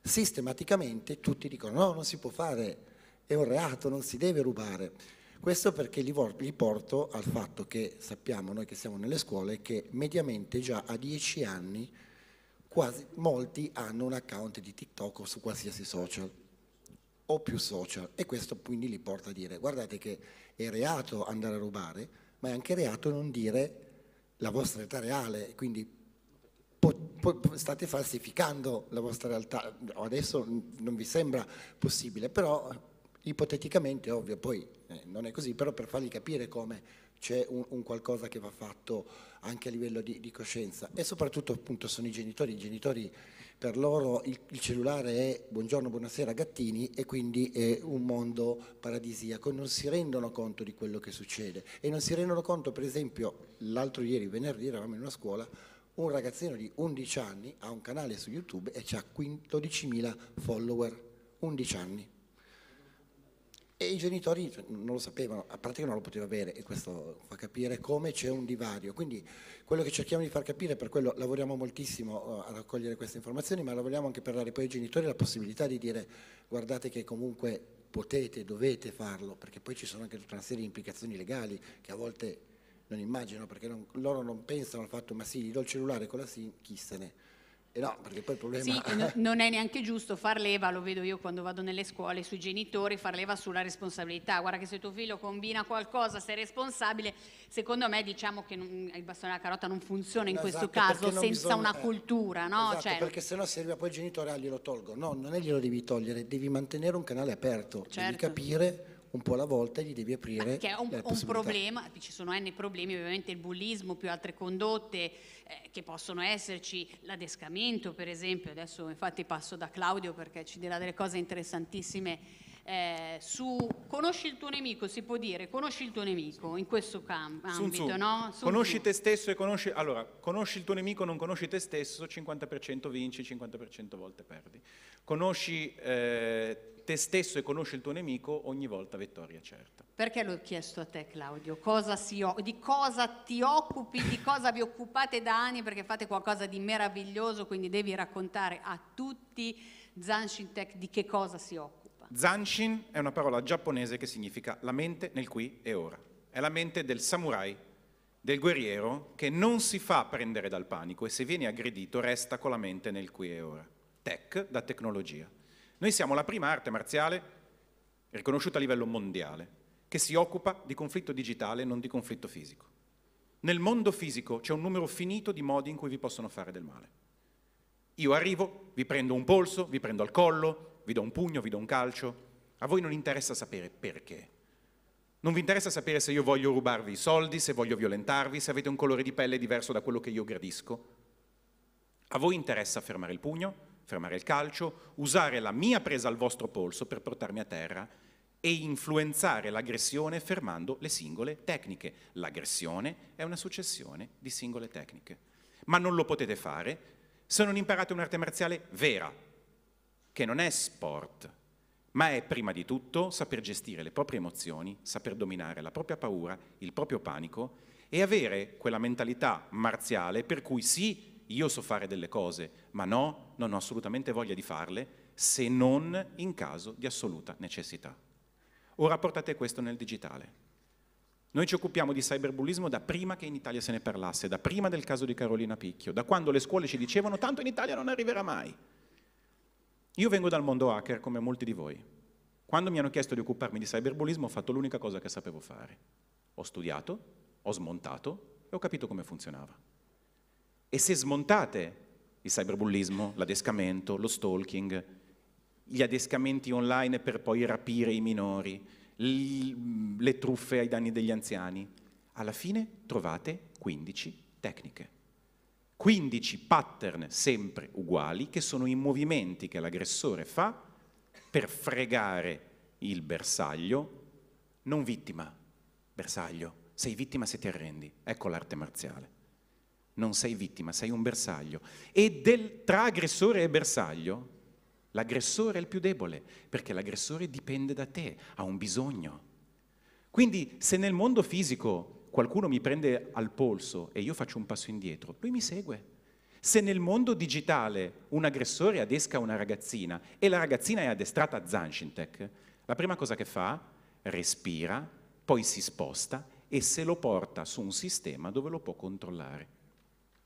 Speaker 5: Sistematicamente tutti dicono no, non si può fare, è un reato, non si deve rubare. Questo perché li, li porto al fatto che sappiamo, noi che siamo nelle scuole, che mediamente già a 10 anni quasi molti hanno un account di TikTok o su qualsiasi social o più social e questo quindi li porta a dire guardate che è reato andare a rubare, ma è anche reato non dire la vostra età reale, quindi state falsificando la vostra realtà, adesso non vi sembra possibile, però ipoteticamente è ovvio, poi eh, non è così, però per fargli capire come c'è un, un, qualcosa che va fatto anche a livello di, di coscienza e soprattutto appunto sono i genitori, i genitori per loro il, il, cellulare è buongiorno, buonasera gattini e quindi è un mondo paradisiaco, non si rendono conto di quello che succede e non si rendono conto per esempio l'altro ieri, venerdì eravamo in una scuola, un ragazzino di 11 anni ha un canale su YouTube e ha 12.000 follower, 11 anni. E i genitori non lo sapevano, a parte che non lo poteva avere e questo fa capire come c'è un divario. Quindi quello che cerchiamo di far capire, per quello lavoriamo moltissimo eh, a raccogliere queste informazioni, ma lavoriamo anche per dare poi ai genitori la possibilità di dire guardate che comunque potete, dovete farlo, perché poi ci sono anche tutta una serie di implicazioni legali che a volte non immagino, perché non, loro non pensano al fatto ma sì, gli do il cellulare con la SIM, chi se ne... E eh, no, perché poi il problema... Sì, no,
Speaker 1: non è neanche giusto far leva, lo vedo io quando vado nelle scuole, sui genitori, far leva sulla responsabilità. Guarda che se tuo figlio combina qualcosa, sei responsabile, secondo me diciamo che non, il bastone alla carota non funziona in esatto, questo caso, senza bisogna, una eh, cultura, no? Esatto, cioè, perché
Speaker 5: sennò serve poi il genitore, ah glielo tolgo. No, non è glielo devi togliere, devi mantenere un canale aperto, certo. devi capire un po' alla volta e gli devi aprire. Che è un, un problema,
Speaker 1: ci sono n problemi, ovviamente il bullismo più altre condotte eh, che possono esserci, l'adescamento per esempio, adesso infatti passo da Claudio perché ci dirà delle cose interessantissime. Eh, su conosci il tuo nemico, si può dire conosci il tuo nemico in questo campo, ambito, no? Sun conosci
Speaker 6: te stesso e conosci allora, conosci il tuo nemico, non conosci te stesso, 50% vinci, 50% volte perdi. Conosci eh, te stesso e conosci il tuo nemico, ogni volta vittoria certa.
Speaker 1: Perché l'ho chiesto a te Claudio? Cosa o- di cosa ti occupi, di cosa vi occupate da anni perché fate qualcosa di meraviglioso, quindi devi raccontare a tutti Zanshin Tech di che cosa si occupa.
Speaker 6: Zanshin è una parola giapponese che significa la mente nel qui e ora. È la mente del samurai, del guerriero che non si fa prendere dal panico e se viene aggredito resta con la mente nel qui e ora. Tech da tecnologia. Noi siamo la prima arte marziale riconosciuta a livello mondiale che si occupa di conflitto digitale non di conflitto fisico. Nel mondo fisico c'è un numero finito di modi in cui vi possono fare del male. Io arrivo, vi prendo un polso, vi prendo al collo, vi do un pugno, vi do un calcio. A voi non interessa sapere perché. Non vi interessa sapere se io voglio rubarvi i soldi, se voglio violentarvi, se avete un colore di pelle diverso da quello che io gradisco. A voi interessa fermare il pugno, fermare il calcio, usare la mia presa al vostro polso per portarmi a terra e influenzare l'aggressione fermando le singole tecniche. L'aggressione è una successione di singole tecniche. Ma non lo potete fare se non imparate un'arte marziale vera, che non è sport, ma è prima di tutto saper gestire le proprie emozioni, saper dominare la propria paura, il proprio panico e avere quella mentalità marziale per cui sì, io so fare delle cose, ma no, non ho assolutamente voglia di farle se non in caso di assoluta necessità. Ora portate questo nel digitale. Noi ci occupiamo di cyberbullismo da prima che in Italia se ne parlasse, da prima del caso di Carolina Picchio, da quando le scuole ci dicevano tanto in Italia non arriverà mai. Io vengo dal mondo hacker come molti di voi. Quando mi hanno chiesto di occuparmi di cyberbullismo ho fatto l'unica cosa che sapevo fare. Ho studiato, ho smontato e ho capito come funzionava. E se smontate il cyberbullismo, l'adescamento, lo stalking, gli adescamenti online per poi rapire i minori, le truffe ai danni degli anziani, alla fine trovate 15 tecniche. 15 pattern sempre uguali che sono i movimenti che l'aggressore fa per fregare il bersaglio, non vittima, bersaglio. Sei vittima se ti arrendi. Ecco l'arte marziale non sei vittima, sei un bersaglio. E del, tra aggressore e bersaglio, l'aggressore è il più debole, perché l'aggressore dipende da te, ha un bisogno. Quindi se nel mondo fisico qualcuno mi prende al polso e io faccio un passo indietro, lui mi segue. Se nel mondo digitale un aggressore adesca una ragazzina e la ragazzina è addestrata a Zanschintech, la prima cosa che fa, respira, poi si sposta e se lo porta su un sistema dove lo può controllare.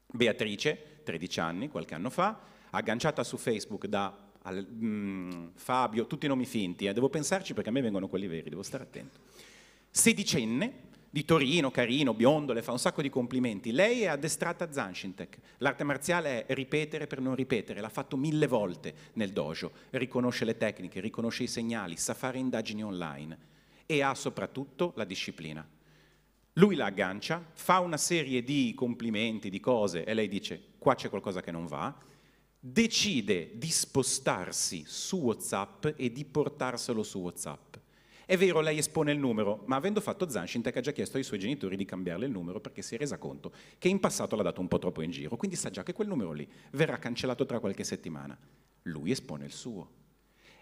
Speaker 6: Beatrice, 13 anni, qualche anno fa, agganciata su Facebook da al, mh, mm, Fabio, tutti i nomi finti, eh, devo pensarci perché a me vengono quelli veri, devo stare attento. Sedicenne, di Torino, carino, biondo, le fa un sacco di complimenti. Lei è addestrata a Zanshintech. L'arte marziale è ripetere per non ripetere, l'ha fatto mille volte nel dojo. Riconosce le tecniche, riconosce i segnali, sa fare indagini online e ha soprattutto la disciplina. Lui la aggancia, fa una serie di complimenti, di cose, e lei dice qua c'è qualcosa che non va, decide di spostarsi su Whatsapp e di portarselo su Whatsapp. È vero, lei espone il numero, ma avendo fatto Zanshintech ha già chiesto ai suoi genitori di cambiarle il numero perché si è resa conto che in passato l'ha dato un po' troppo in giro, quindi sa già che quel numero lì verrà cancellato tra qualche settimana. Lui espone il suo.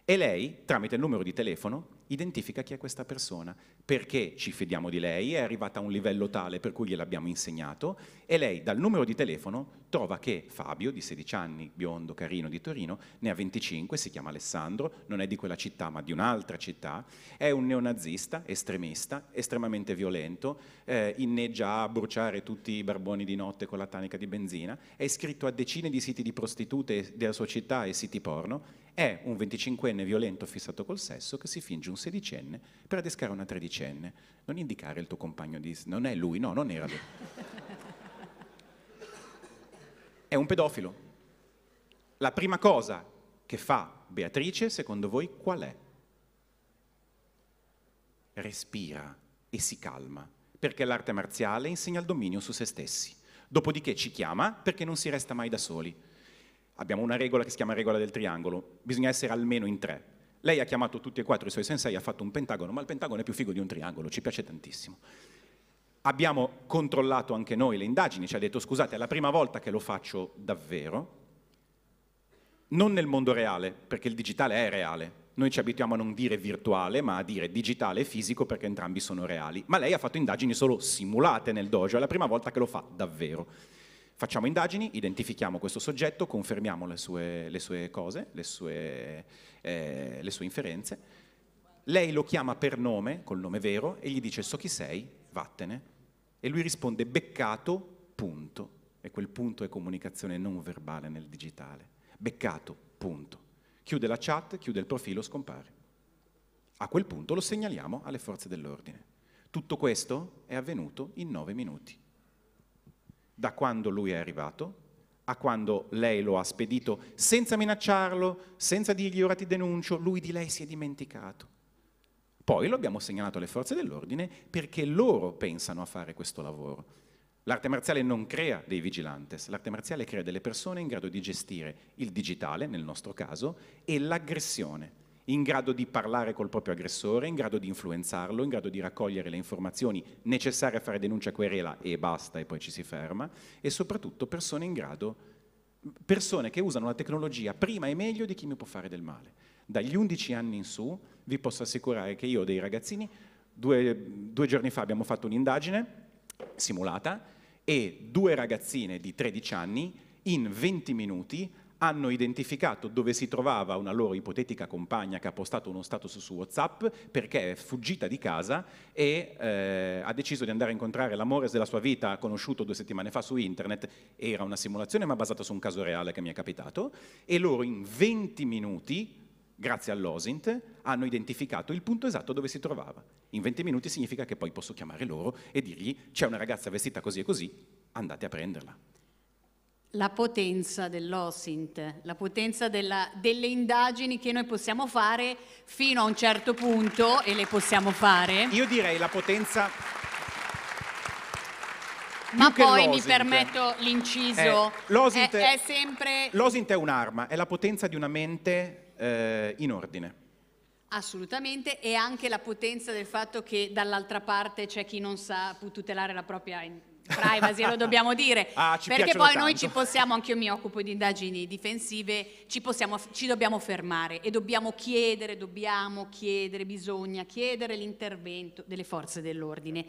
Speaker 6: E lei, tramite il numero di telefono, identifica chi è questa persona, perché ci fidiamo di lei, è arrivata a un livello tale per cui gliel'abbiamo insegnato e lei dal numero di telefono trova che Fabio, di 16 anni, biondo, carino, di Torino, ne ha 25, si chiama Alessandro, non è di quella città ma di un'altra città, è un neonazista, estremista, estremamente violento, eh, inneggia a bruciare tutti i barboni di notte con la tanica di benzina, è iscritto a decine di siti di prostitute della sua città e siti porno è un 25enne violento fissato col sesso che si finge un sedicenne per adescare una tredicenne. Non indicare il tuo compagno di... Non è lui, no, non era lui. è un pedofilo. La prima cosa che fa Beatrice, secondo voi, qual è? Respira e si calma, perché l'arte marziale insegna il dominio su se stessi. Dopodiché ci chiama perché non si resta mai da soli abbiamo una regola che si chiama regola del triangolo, bisogna essere almeno in tre. Lei ha chiamato tutti e quattro i suoi sensei, ha fatto un pentagono, ma il pentagono è più figo di un triangolo, ci piace tantissimo. Abbiamo controllato anche noi le indagini, ci ha detto scusate, è la prima volta che lo faccio davvero, non nel mondo reale, perché il digitale è reale. Noi ci abituiamo a non dire virtuale, ma a dire digitale e fisico perché entrambi sono reali. Ma lei ha fatto indagini solo simulate nel dojo, è la prima volta che lo fa davvero. Facciamo indagini, identifichiamo questo soggetto, confermiamo le sue, le sue cose, le sue, eh, le sue inferenze. Lei lo chiama per nome, col nome vero, e gli dice so chi sei, vattene. E lui risponde beccato, punto. E quel punto è comunicazione non verbale nel digitale. Beccato, punto. Chiude la chat, chiude il profilo, scompare. A quel punto lo segnaliamo alle forze dell'ordine. Tutto questo è avvenuto in nove minuti da quando lui è arrivato a quando lei lo ha spedito senza minacciarlo, senza dirgli ora ti denuncio, lui di lei si è dimenticato. Poi lo abbiamo segnalato alle forze dell'ordine perché loro pensano a fare questo lavoro. L'arte marziale non crea dei vigilantes, l'arte marziale crea delle persone in grado di gestire il digitale, nel nostro caso, e l'aggressione in grado di parlare col proprio aggressore, in grado di influenzarlo, in grado di raccogliere le informazioni necessarie a fare denuncia querela e basta e poi ci si ferma, e soprattutto persone in grado, persone che usano la tecnologia prima e meglio di chi mi può fare del male. Dagli 11 anni in su vi posso assicurare che io ho dei ragazzini, due, due giorni fa abbiamo fatto un'indagine simulata e due ragazzine di 13 anni in 20 minuti hanno identificato dove si trovava una loro ipotetica compagna che ha postato uno status su Whatsapp perché è fuggita di casa e eh, ha deciso di andare a incontrare l'amore della sua vita conosciuto due settimane fa su internet. Era una simulazione ma basata su un caso reale che mi è capitato e loro in 20 minuti grazie all'OSINT, hanno identificato il punto esatto dove si trovava. In 20 minuti significa che poi posso chiamare loro e dirgli c'è una ragazza vestita così e così, andate a prenderla
Speaker 1: la potenza dell'OSINT, la potenza della, delle indagini che noi possiamo fare fino a un certo punto
Speaker 6: e le possiamo fare. Io direi la potenza... Ma poi mi permetto
Speaker 1: l'inciso, eh, l'OSINT, è, è, sempre... L'OSINT
Speaker 6: è un'arma, è la potenza di una mente eh, in ordine.
Speaker 1: Assolutamente, e anche la potenza del fatto che dall'altra parte c'è chi non sa tutelare la propria privacy, lo dobbiamo dire, ah, perché poi tanto. noi ci possiamo, anche io mi occupo di indagini difensive, ci, possiamo, ci dobbiamo fermare e dobbiamo chiedere, dobbiamo chiedere, bisogna chiedere l'intervento delle forze dell'ordine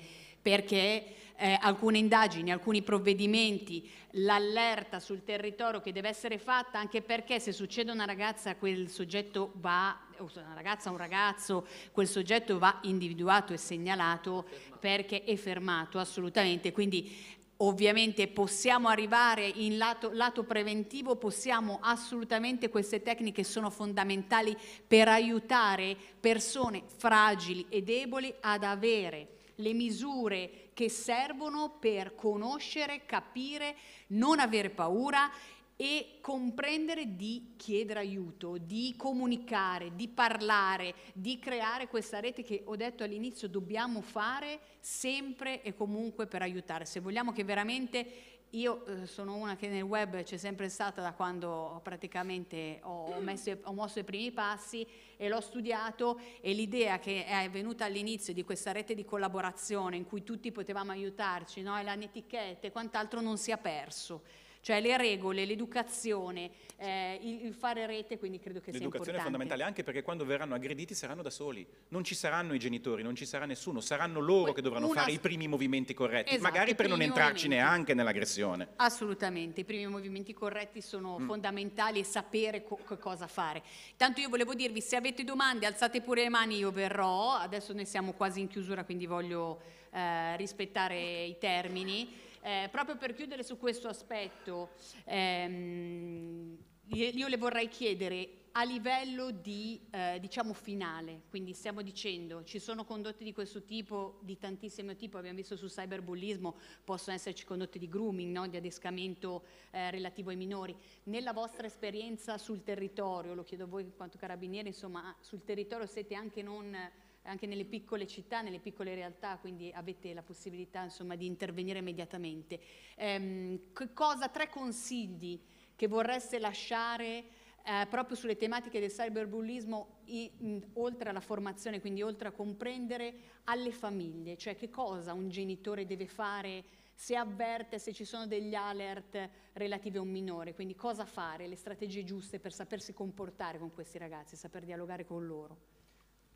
Speaker 1: perché eh, alcune indagini, alcuni provvedimenti, l'allerta sul territorio che deve essere fatta, anche perché se succede una ragazza quel soggetto va, o una ragazza un ragazzo, quel soggetto va individuato e segnalato fermato. perché è fermato assolutamente. Quindi Ovviamente possiamo arrivare in lato, lato, preventivo, possiamo assolutamente, queste tecniche sono fondamentali per aiutare persone fragili e deboli ad avere le misure che servono per conoscere, capire, non avere paura e comprendere di chiedere aiuto, di comunicare, di parlare, di creare questa rete che ho detto all'inizio dobbiamo fare sempre e comunque per aiutare. Se vogliamo che veramente io eh, sono una che nel web c'è sempre stata da quando praticamente ho, messo, ho mosso i primi passi e l'ho studiato e l'idea che è venuta all'inizio di questa rete di collaborazione in cui tutti potevamo aiutarci, no? e l'anetichetta e quant'altro non si è perso cioè le regole, l'educazione, eh, il, il, fare rete, quindi credo che sia importante. L'educazione è fondamentale
Speaker 6: anche perché quando verranno aggrediti saranno da soli, non ci saranno i genitori, non ci sarà nessuno, saranno loro che dovranno Una... fare i primi movimenti corretti, esatto, magari per non entrarci movimenti. neanche nell'aggressione.
Speaker 1: Assolutamente, i primi movimenti corretti sono mm. fondamentali e sapere co cosa fare. Tanto io volevo dirvi, se avete domande alzate pure le mani, io verrò, adesso ne siamo quasi in chiusura quindi voglio eh, rispettare i termini. Eh, proprio per chiudere su questo aspetto, ehm, io le vorrei chiedere a livello di eh, diciamo finale, quindi stiamo dicendo ci sono condotte di questo tipo, di tantissimo tipo, abbiamo visto sul cyberbullismo, possono esserci condotte di grooming, no? di adescamento eh, relativo ai minori. Nella vostra esperienza sul territorio, lo chiedo a voi in quanto carabinieri, insomma sul territorio siete anche non anche nelle piccole città, nelle piccole realtà, quindi avete la possibilità insomma, di intervenire immediatamente. Ehm, cosa, tre consigli che vorreste lasciare eh, proprio sulle tematiche del cyberbullismo, i, mh, oltre alla formazione, quindi oltre a comprendere, alle famiglie, cioè che cosa un genitore deve fare se avverte, se ci sono degli alert relativi a un minore, quindi cosa fare, le strategie giuste per sapersi comportare con questi ragazzi, saper dialogare con loro.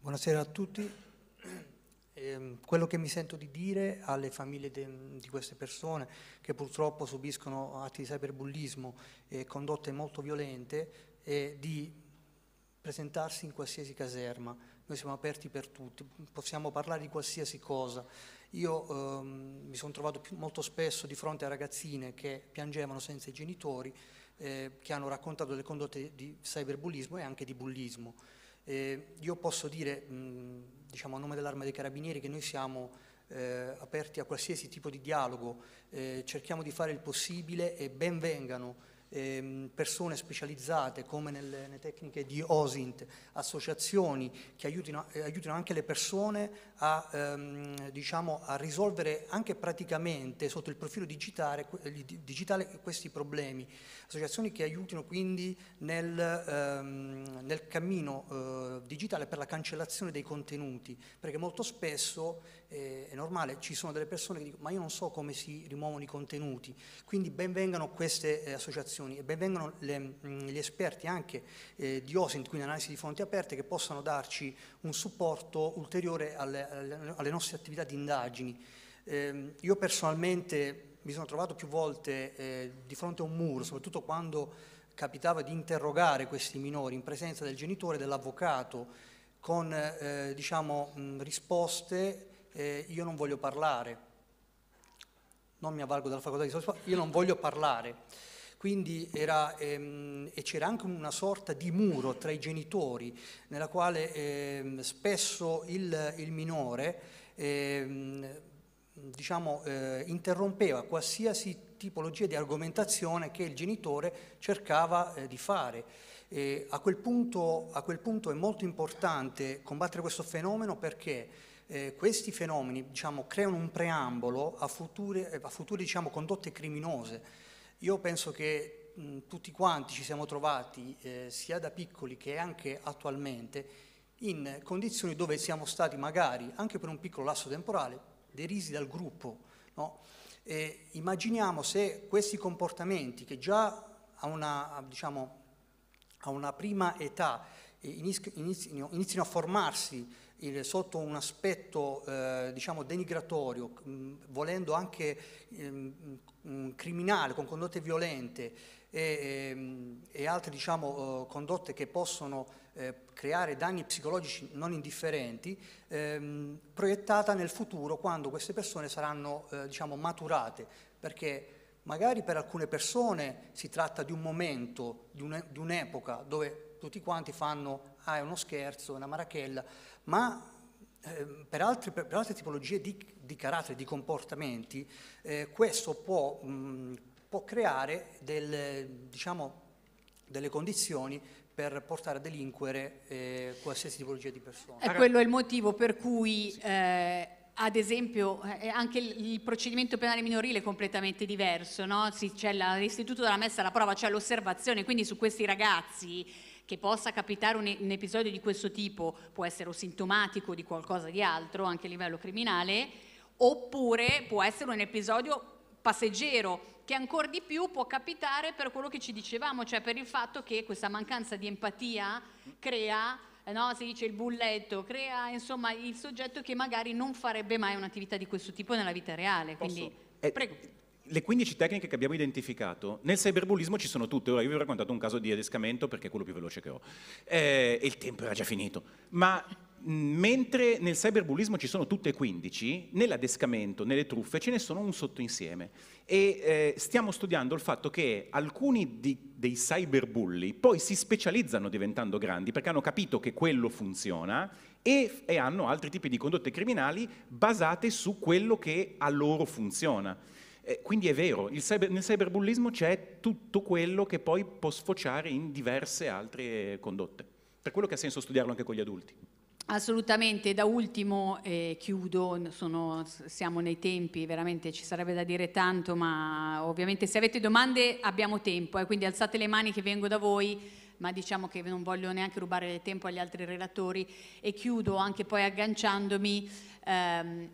Speaker 7: Buonasera a tutti. Eh, quello che mi sento di dire alle famiglie de, di queste persone che purtroppo subiscono atti di cyberbullismo e condotte molto violente è di presentarsi in qualsiasi caserma. Noi siamo aperti per tutti, possiamo parlare di qualsiasi cosa. Io ehm, mi sono trovato più, molto spesso di fronte a ragazzine che piangevano senza i genitori, eh, che hanno raccontato delle condotte di cyberbullismo e anche di bullismo. Eh, io posso dire, mh, diciamo, a nome dell'Arma dei Carabinieri, che noi siamo eh, aperti a qualsiasi tipo di dialogo, eh, cerchiamo di fare il possibile e ben vengano Ehm, persone specializzate come nelle, nelle, tecniche di OSINT, associazioni che aiutino, eh, aiutino anche le persone a, ehm, diciamo, a, risolvere anche praticamente sotto il profilo digitale, digitale questi problemi, associazioni che aiutino quindi nel, ehm, nel cammino eh, digitale per la cancellazione dei contenuti, perché molto spesso eh, è normale, ci sono delle persone che dicono ma io non so come si rimuovono i contenuti, quindi benvengano queste eh, associazioni e benvengano le, mh, mm, gli esperti anche eh, di OSINT, quindi analisi di fonti aperte, che possano darci un supporto ulteriore alle, alle, nostre attività di indagini. Ehm, io personalmente mi sono trovato più volte eh, di fronte a un muro, soprattutto quando capitava di interrogare questi minori in presenza del genitore e dell'avvocato con eh, diciamo, mh, mm, risposte eh, io non voglio parlare, non mi avvalgo della facoltà di sospensione, io non voglio parlare. Quindi era, ehm, e c'era anche una sorta di muro tra i genitori, nella quale ehm, spesso il, il minore ehm, diciamo, eh, interrompeva qualsiasi tipologia di argomentazione che il genitore cercava eh, di fare. A quel, punto, a, quel punto, è molto importante combattere questo fenomeno perché eh, questi fenomeni diciamo, creano un preambolo a future, eh, a future diciamo, condotte criminose. Io penso che mh, tutti quanti ci siamo trovati, eh, sia da piccoli che anche attualmente, in condizioni dove siamo stati magari, anche per un piccolo lasso temporale, derisi dal gruppo. No? E immaginiamo se questi comportamenti che già a una, diciamo, a una prima età eh, iniziano, iniziano a formarsi il, sotto un aspetto eh, diciamo denigratorio, mh, mm, volendo anche mh, ehm, criminale, con condotte violente e, e, ehm, e altre diciamo, uh, condotte che possono eh, creare danni psicologici non indifferenti, ehm, proiettata nel futuro quando queste persone saranno eh, diciamo, maturate, perché magari per alcune persone si tratta di un momento, di, un'epoca dove tutti quanti fanno, ah è uno scherzo, è una marachella, ma ehm, per altre, per, altre, tipologie di, di carattere, di comportamenti, eh, questo può, mh, può creare del, diciamo, delle condizioni per portare a delinquere eh, qualsiasi tipologia di persona. E quello è
Speaker 1: il motivo per cui... Sì. Eh, ad esempio, eh, anche il procedimento penale minorile è completamente diverso, no? c'è l'istituto della messa alla prova, c'è l'osservazione, quindi su questi ragazzi che possa capitare un, un, episodio di questo tipo, può essere sintomatico di qualcosa di altro, anche a livello criminale, oppure può essere un episodio passeggero che ancora di più può capitare per quello che ci dicevamo, cioè per il fatto che questa mancanza di empatia crea eh, no, si dice il bulletto, crea insomma il soggetto che magari non farebbe mai un'attività di questo tipo nella vita reale. Quindi,
Speaker 6: eh, prego le 15 tecniche che abbiamo identificato, nel cyberbullismo ci sono tutte. Ora io vi ho raccontato un caso di adescamento perché è quello più veloce che ho eh, e il tempo era già finito. Ma mentre nel cyberbullismo ci sono tutte 15, nell'adescamento, nelle truffe ce ne sono un sottoinsieme e eh, stiamo studiando il fatto che alcuni di, dei cyberbulli poi si specializzano diventando grandi perché hanno capito che quello funziona e, e hanno altri tipi di condotte criminali basate su quello che a loro funziona. Eh, quindi è vero, cyber, nel cyberbullismo c'è tutto quello che poi può sfociare in diverse altre condotte. Per quello che ha senso studiarlo anche con gli adulti.
Speaker 1: Assolutamente, da ultimo eh, chiudo, sono, siamo nei tempi, veramente ci sarebbe da dire tanto, ma ovviamente se avete domande abbiamo tempo, eh, quindi alzate le mani che vengo da voi, ma diciamo che non voglio neanche rubare tempo agli altri relatori e chiudo anche poi agganciandomi ehm,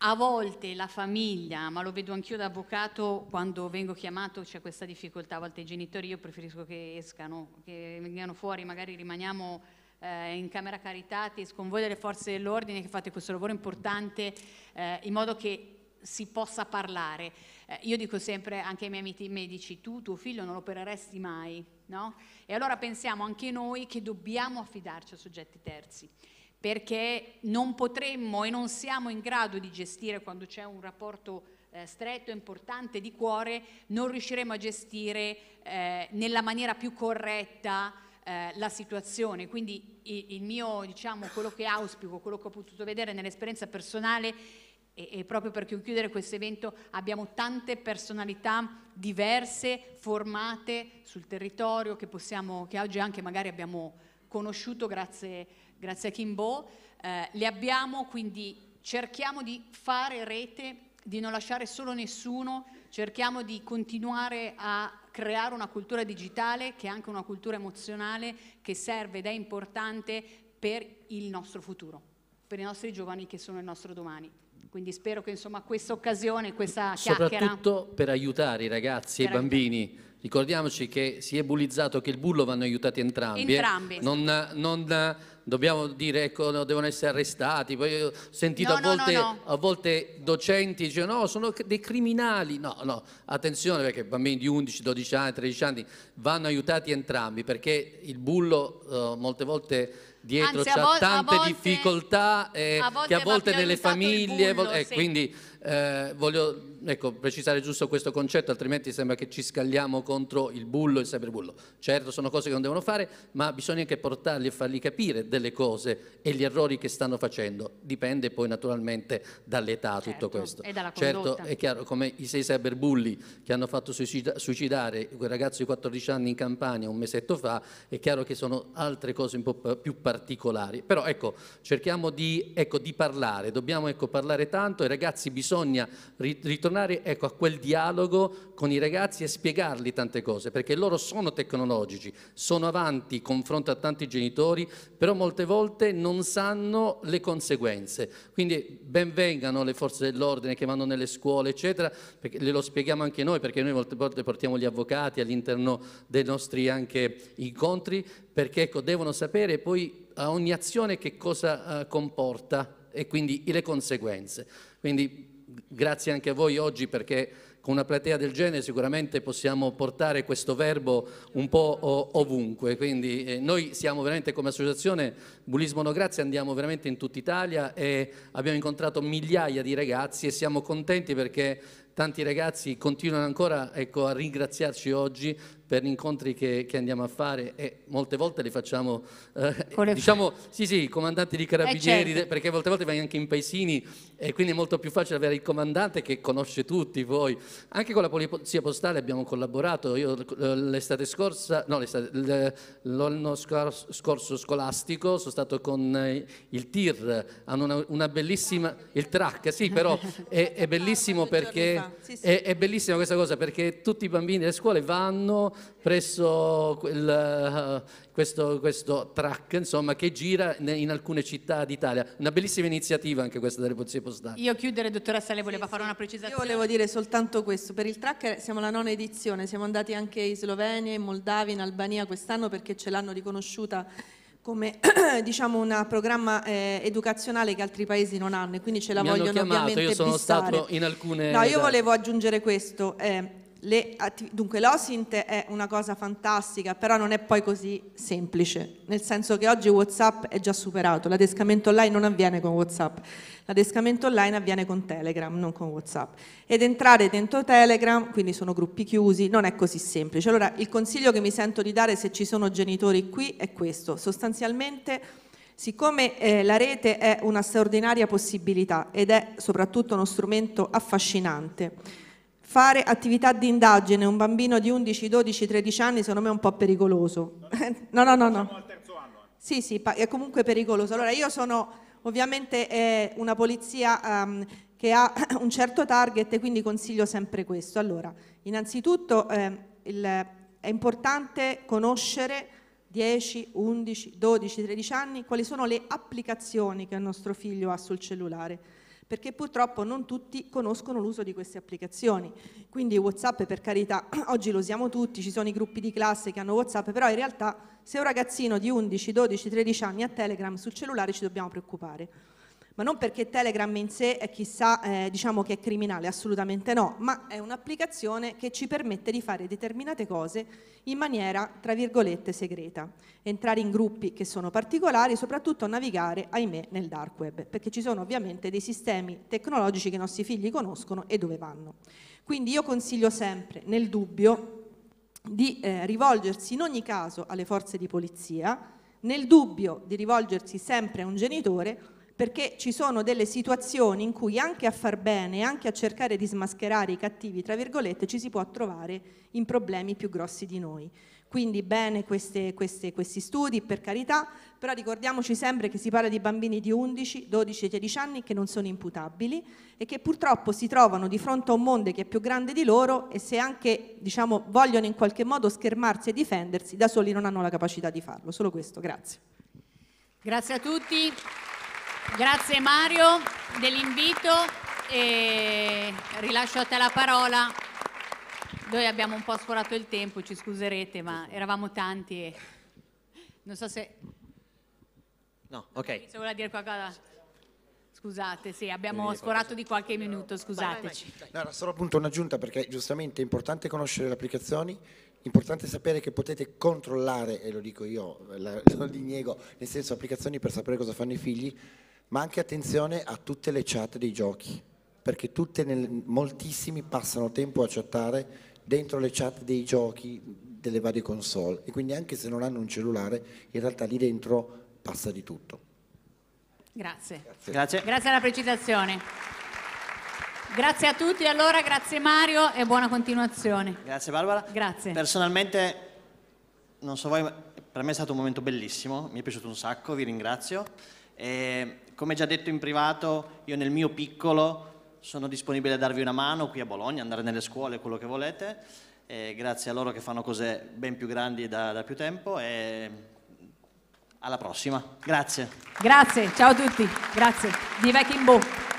Speaker 1: a volte la famiglia, ma lo vedo anch'io da avvocato, quando vengo chiamato c'è questa difficoltà, a volte i genitori io preferisco che escano, che vengano fuori, magari rimaniamo eh, in Camera Caritatis con voi delle forze dell'ordine che fate questo lavoro importante eh, in modo che si possa parlare. Eh, io dico sempre anche ai miei amici medici, tu tuo figlio non lo opereresti mai, no? E allora pensiamo anche noi che dobbiamo affidarci a soggetti terzi perché non potremmo e non siamo in grado di gestire quando c'è un rapporto eh, stretto, importante di cuore, non riusciremo a gestire eh, nella maniera più corretta eh, la situazione. Quindi il, mio, diciamo, quello che auspico, quello che ho potuto vedere nell'esperienza personale e, proprio per chiudere questo evento abbiamo tante personalità diverse, formate sul territorio, che, possiamo, che oggi anche magari abbiamo conosciuto grazie a grazie a Kimbo, eh, le abbiamo, quindi cerchiamo di fare rete, di non lasciare solo nessuno, cerchiamo di continuare a creare una cultura digitale che è anche una cultura emozionale che serve ed è importante per il nostro futuro, per i nostri giovani che sono il nostro domani. Quindi spero che insomma questa occasione, questa chiacchiera... Soprattutto
Speaker 3: per aiutare i ragazzi e i bambini Ricordiamoci che si è bullizzato che il bullo vanno aiutati entrambi. Eh. Entrambi. Eh? Non, non, dobbiamo dire ecco, devono essere arrestati. Poi ho sentito no, a, volte, no, no, a, volte, docenti dicono no, sono dei criminali. No, no, attenzione perché bambini di 11, 12 anni, 13 anni vanno aiutati entrambi perché il bullo eh, molte volte dietro c'è tante volte, difficoltà eh, a che a volte nelle famiglie... Bullo, eh, sì. Quindi eh, voglio ecco, precisare giusto questo concetto, altrimenti sembra che ci scagliamo contro il bullo e il cyberbullo. Certo, sono cose che non devono fare, ma bisogna anche portarli e fargli capire delle cose e gli errori che stanno facendo. Dipende poi naturalmente dall'età certo, tutto questo.
Speaker 7: E dalla certo, è
Speaker 3: chiaro, come i sei cyberbulli che hanno fatto suicida, suicidare quel ragazzo di 14 anni in Campania un mesetto fa, è chiaro che sono altre cose un po' più particolari. Però ecco, cerchiamo di, ecco, di parlare, dobbiamo ecco, parlare tanto, e ragazzi bisogna ritornare ritornare ecco, a quel dialogo con i ragazzi e spiegargli tante cose, perché loro sono tecnologici, sono avanti confronto a tanti genitori, però molte volte non sanno le conseguenze. Quindi benvengano le forze dell'ordine che vanno nelle scuole, eccetera, perché le lo spieghiamo anche noi, perché noi molte volte portiamo gli avvocati all'interno dei nostri anche incontri, perché ecco, devono sapere poi a eh, ogni azione che cosa uh, comporta e quindi le conseguenze. Quindi grazie anche a voi oggi perché con una platea del genere sicuramente possiamo portare questo verbo un po' ovunque, quindi eh, noi siamo veramente come associazione Bullismo No Grazie, andiamo veramente in tutta Italia e abbiamo incontrato migliaia di ragazzi e siamo contenti perché tanti ragazzi continuano ancora ecco, a ringraziarci oggi per gli incontri che, che, andiamo a fare e molte volte li facciamo, eh, diciamo, diciamo, sì sì, comandanti di eh, carabinieri, certo. perché molte volte vai anche in paesini e quindi è molto più facile avere il comandante che conosce tutti voi. Anche con la polizia postale abbiamo collaborato, io l'estate scorsa, no l'estate, l'anno scorso, scolastico sono stato con eh, il TIR, hanno una, una bellissima, il TRAC, sì però è, è bellissimo perché, è, è bellissima questa cosa perché tutti i bambini delle scuole vanno presso quel, uh, questo, questo, track insomma, che gira in alcune città d'Italia. Una bellissima iniziativa anche questa delle polizie postali.
Speaker 1: Io chiudere, dottoressa, lei voleva sì, fare sì. una precisazione. Io volevo dire soltanto
Speaker 4: questo, per il track siamo alla nona edizione, siamo andati anche in Slovenia, in Moldavia, in Albania quest'anno perché ce l'hanno riconosciuta come diciamo un programma eh, educazionale che altri paesi non hanno e quindi ce la Mi vogliono chiamato, ovviamente io sono bissare. stato in
Speaker 3: alcune No, io volevo
Speaker 4: aggiungere questo, eh, dunque l'OSINT è una cosa fantastica, però non è poi così semplice, nel senso che oggi WhatsApp è già superato, l'adescamento online non avviene con WhatsApp, l'adescamento online avviene con Telegram, non con WhatsApp. Ed entrare dentro Telegram, quindi sono gruppi chiusi, non è così semplice. Allora il consiglio che mi sento di dare se ci sono genitori qui è questo, sostanzialmente... Siccome eh, la rete è una straordinaria possibilità ed è soprattutto uno strumento affascinante, fare attività di indagine un bambino di 11, 12, 13 anni secondo me è un po' pericoloso. No, no, no, no. no. Eh. Sì, sì, è comunque pericoloso. Allora io sono ovviamente una polizia um, che ha un certo target e quindi consiglio sempre questo. Allora, innanzitutto eh, il, è importante conoscere 10, 11, 12, 13 anni quali sono le applicazioni che il nostro figlio ha sul cellulare perché purtroppo non tutti conoscono l'uso di queste applicazioni. Quindi WhatsApp per carità, oggi lo usiamo tutti, ci sono i gruppi di classe che hanno WhatsApp, però in realtà se un ragazzino di 11, 12, 13 anni ha Telegram sul cellulare ci dobbiamo preoccupare ma non perché Telegram in sé è chissà eh, diciamo che è criminale, assolutamente no, ma è un'applicazione che ci permette di fare determinate cose in maniera, tra virgolette, segreta, entrare in gruppi che sono particolari, soprattutto navigare, ahimè, nel dark web, perché ci sono ovviamente dei sistemi tecnologici che i nostri figli conoscono e dove vanno. Quindi io consiglio sempre, nel dubbio, di eh, rivolgersi in ogni caso alle forze di polizia, nel dubbio di rivolgersi sempre a un genitore perché ci sono delle situazioni in cui anche a far bene, anche a cercare di smascherare i cattivi, tra virgolette, ci si può trovare in problemi più grossi di noi. Quindi bene queste, queste, questi studi, per carità, però ricordiamoci sempre che si parla di bambini di 11, 12, 13 anni che non sono imputabili e che purtroppo si trovano di fronte a un mondo che è più grande di loro e se anche diciamo, vogliono in qualche modo schermarsi e difendersi, da soli non hanno la capacità di farlo. Solo questo, grazie.
Speaker 1: Grazie a tutti. Grazie Mario dell'invito e rilascio a te la parola. Noi abbiamo un po' sforato il tempo, ci scuserete, ma eravamo tanti e non so se... No, ok. Se vuole dire qualcosa... Scusate, sì, abbiamo sforato di qualche minuto, scusateci.
Speaker 5: No, era solo appunto un'aggiunta perché giustamente è importante conoscere le applicazioni, importante sapere che potete controllare, e lo dico io, lo diniego, nel senso applicazioni per sapere cosa fanno i figli, ma anche attenzione a tutte le chat dei giochi, perché tutte, moltissimi passano tempo a chattare dentro le chat dei giochi delle varie console e quindi anche se non hanno un cellulare, in realtà lì dentro passa di tutto.
Speaker 1: Grazie. Grazie, grazie. grazie alla precisazione. Grazie a tutti, allora grazie Mario e buona continuazione.
Speaker 7: Grazie Barbara. Grazie. Personalmente, non so voi, ma per me è stato un momento bellissimo, mi è piaciuto un sacco, vi ringrazio. E come già detto in privato, io nel mio piccolo sono disponibile a darvi una mano qui a Bologna, andare nelle scuole, quello che volete, eh, grazie a loro che fanno cose ben più grandi da, da più tempo e alla prossima. Grazie.
Speaker 1: Grazie, ciao a tutti, grazie. Viva Kimbo.